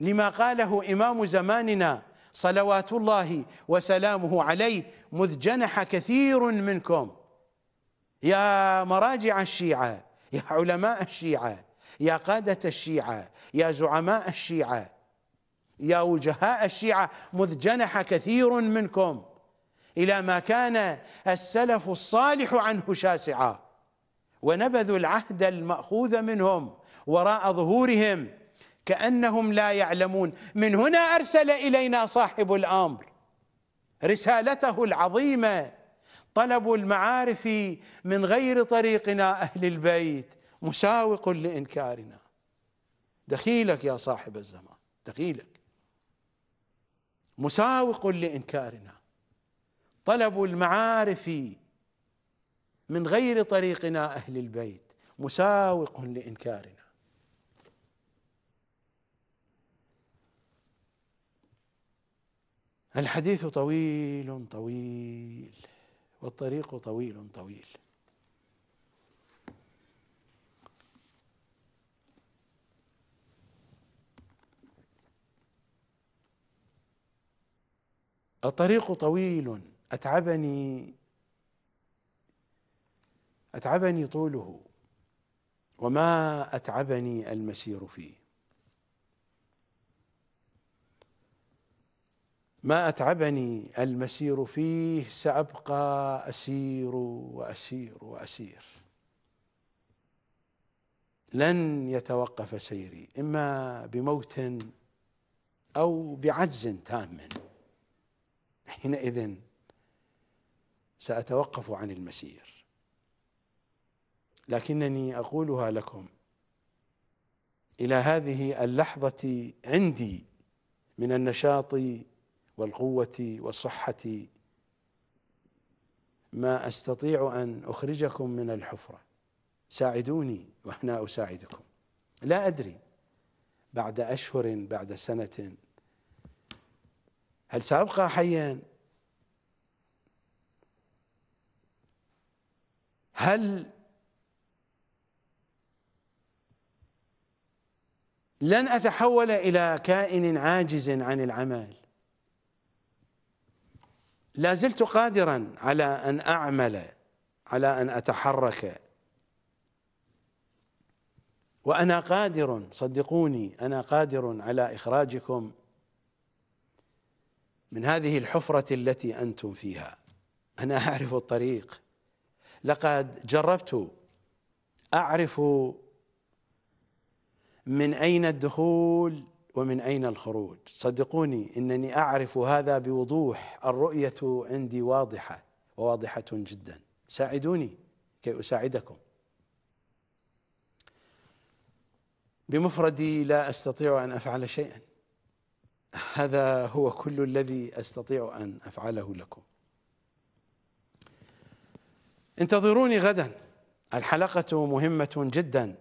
لما قاله إمام زماننا صلوات الله وسلامه عليه مذ جنح كثير منكم يا مراجع الشيعة يا علماء الشيعة يا قادة الشيعة يا زعماء الشيعة يا وجهاء الشيعة مذ جنح كثير منكم إلى ما كان السلف الصالح عنه شاسعا ونبذوا العهد المأخوذ منهم وراء ظهورهم كانهم لا يعلمون من هنا ارسل الينا صاحب الامر رسالته العظيمه طلب المعارف من غير طريقنا اهل البيت مساوق لانكارنا دخيلك يا صاحب الزمان دخيلك مساوق لانكارنا طلب المعارف من غير طريقنا اهل البيت مساوق لانكارنا الحديث طويل طويل والطريق طويل طويل الطريق طويل اتعبني اتعبني طوله وما اتعبني المسير فيه ما أتعبني المسير فيه سأبقى أسير وأسير وأسير لن يتوقف سيري إما بموت أو بعجز تام حينئذ سأتوقف عن المسير لكنني أقولها لكم إلى هذه اللحظة عندي من النشاط والقوة والصحة ما أستطيع أن أخرجكم من الحفرة ساعدوني وأنا أساعدكم لا أدري بعد أشهر بعد سنة هل سأبقى حيا هل لن أتحول إلى كائن عاجز عن العمل لا زلت قادرا على أن أعمل على أن أتحرك وأنا قادر صدقوني أنا قادر على إخراجكم من هذه الحفرة التي أنتم فيها أنا أعرف الطريق لقد جربت أعرف من أين الدخول ومن أين الخروج صدقوني إنني أعرف هذا بوضوح الرؤية عندي واضحة وواضحة جدا ساعدوني كي أساعدكم بمفردي لا أستطيع أن أفعل شيئا هذا هو كل الذي أستطيع أن أفعله لكم انتظروني غدا الحلقة مهمة جدا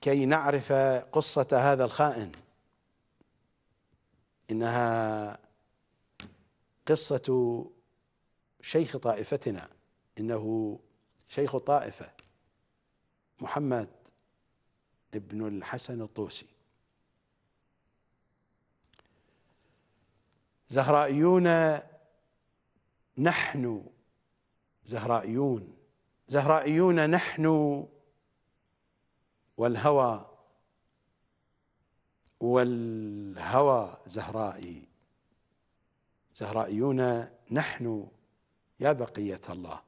كي نعرف قصة هذا الخائن إنها قصة شيخ طائفتنا إنه شيخ طائفة محمد ابن الحسن الطوسي زهرائيون نحن زهرائيون زهرائيون نحن والهوى والهوى زهرائي زهرائيون نحن يا بقية الله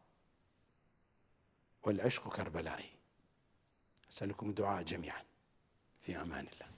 والعشق كربلائي أسألكم الدعاء جميعا في أمان الله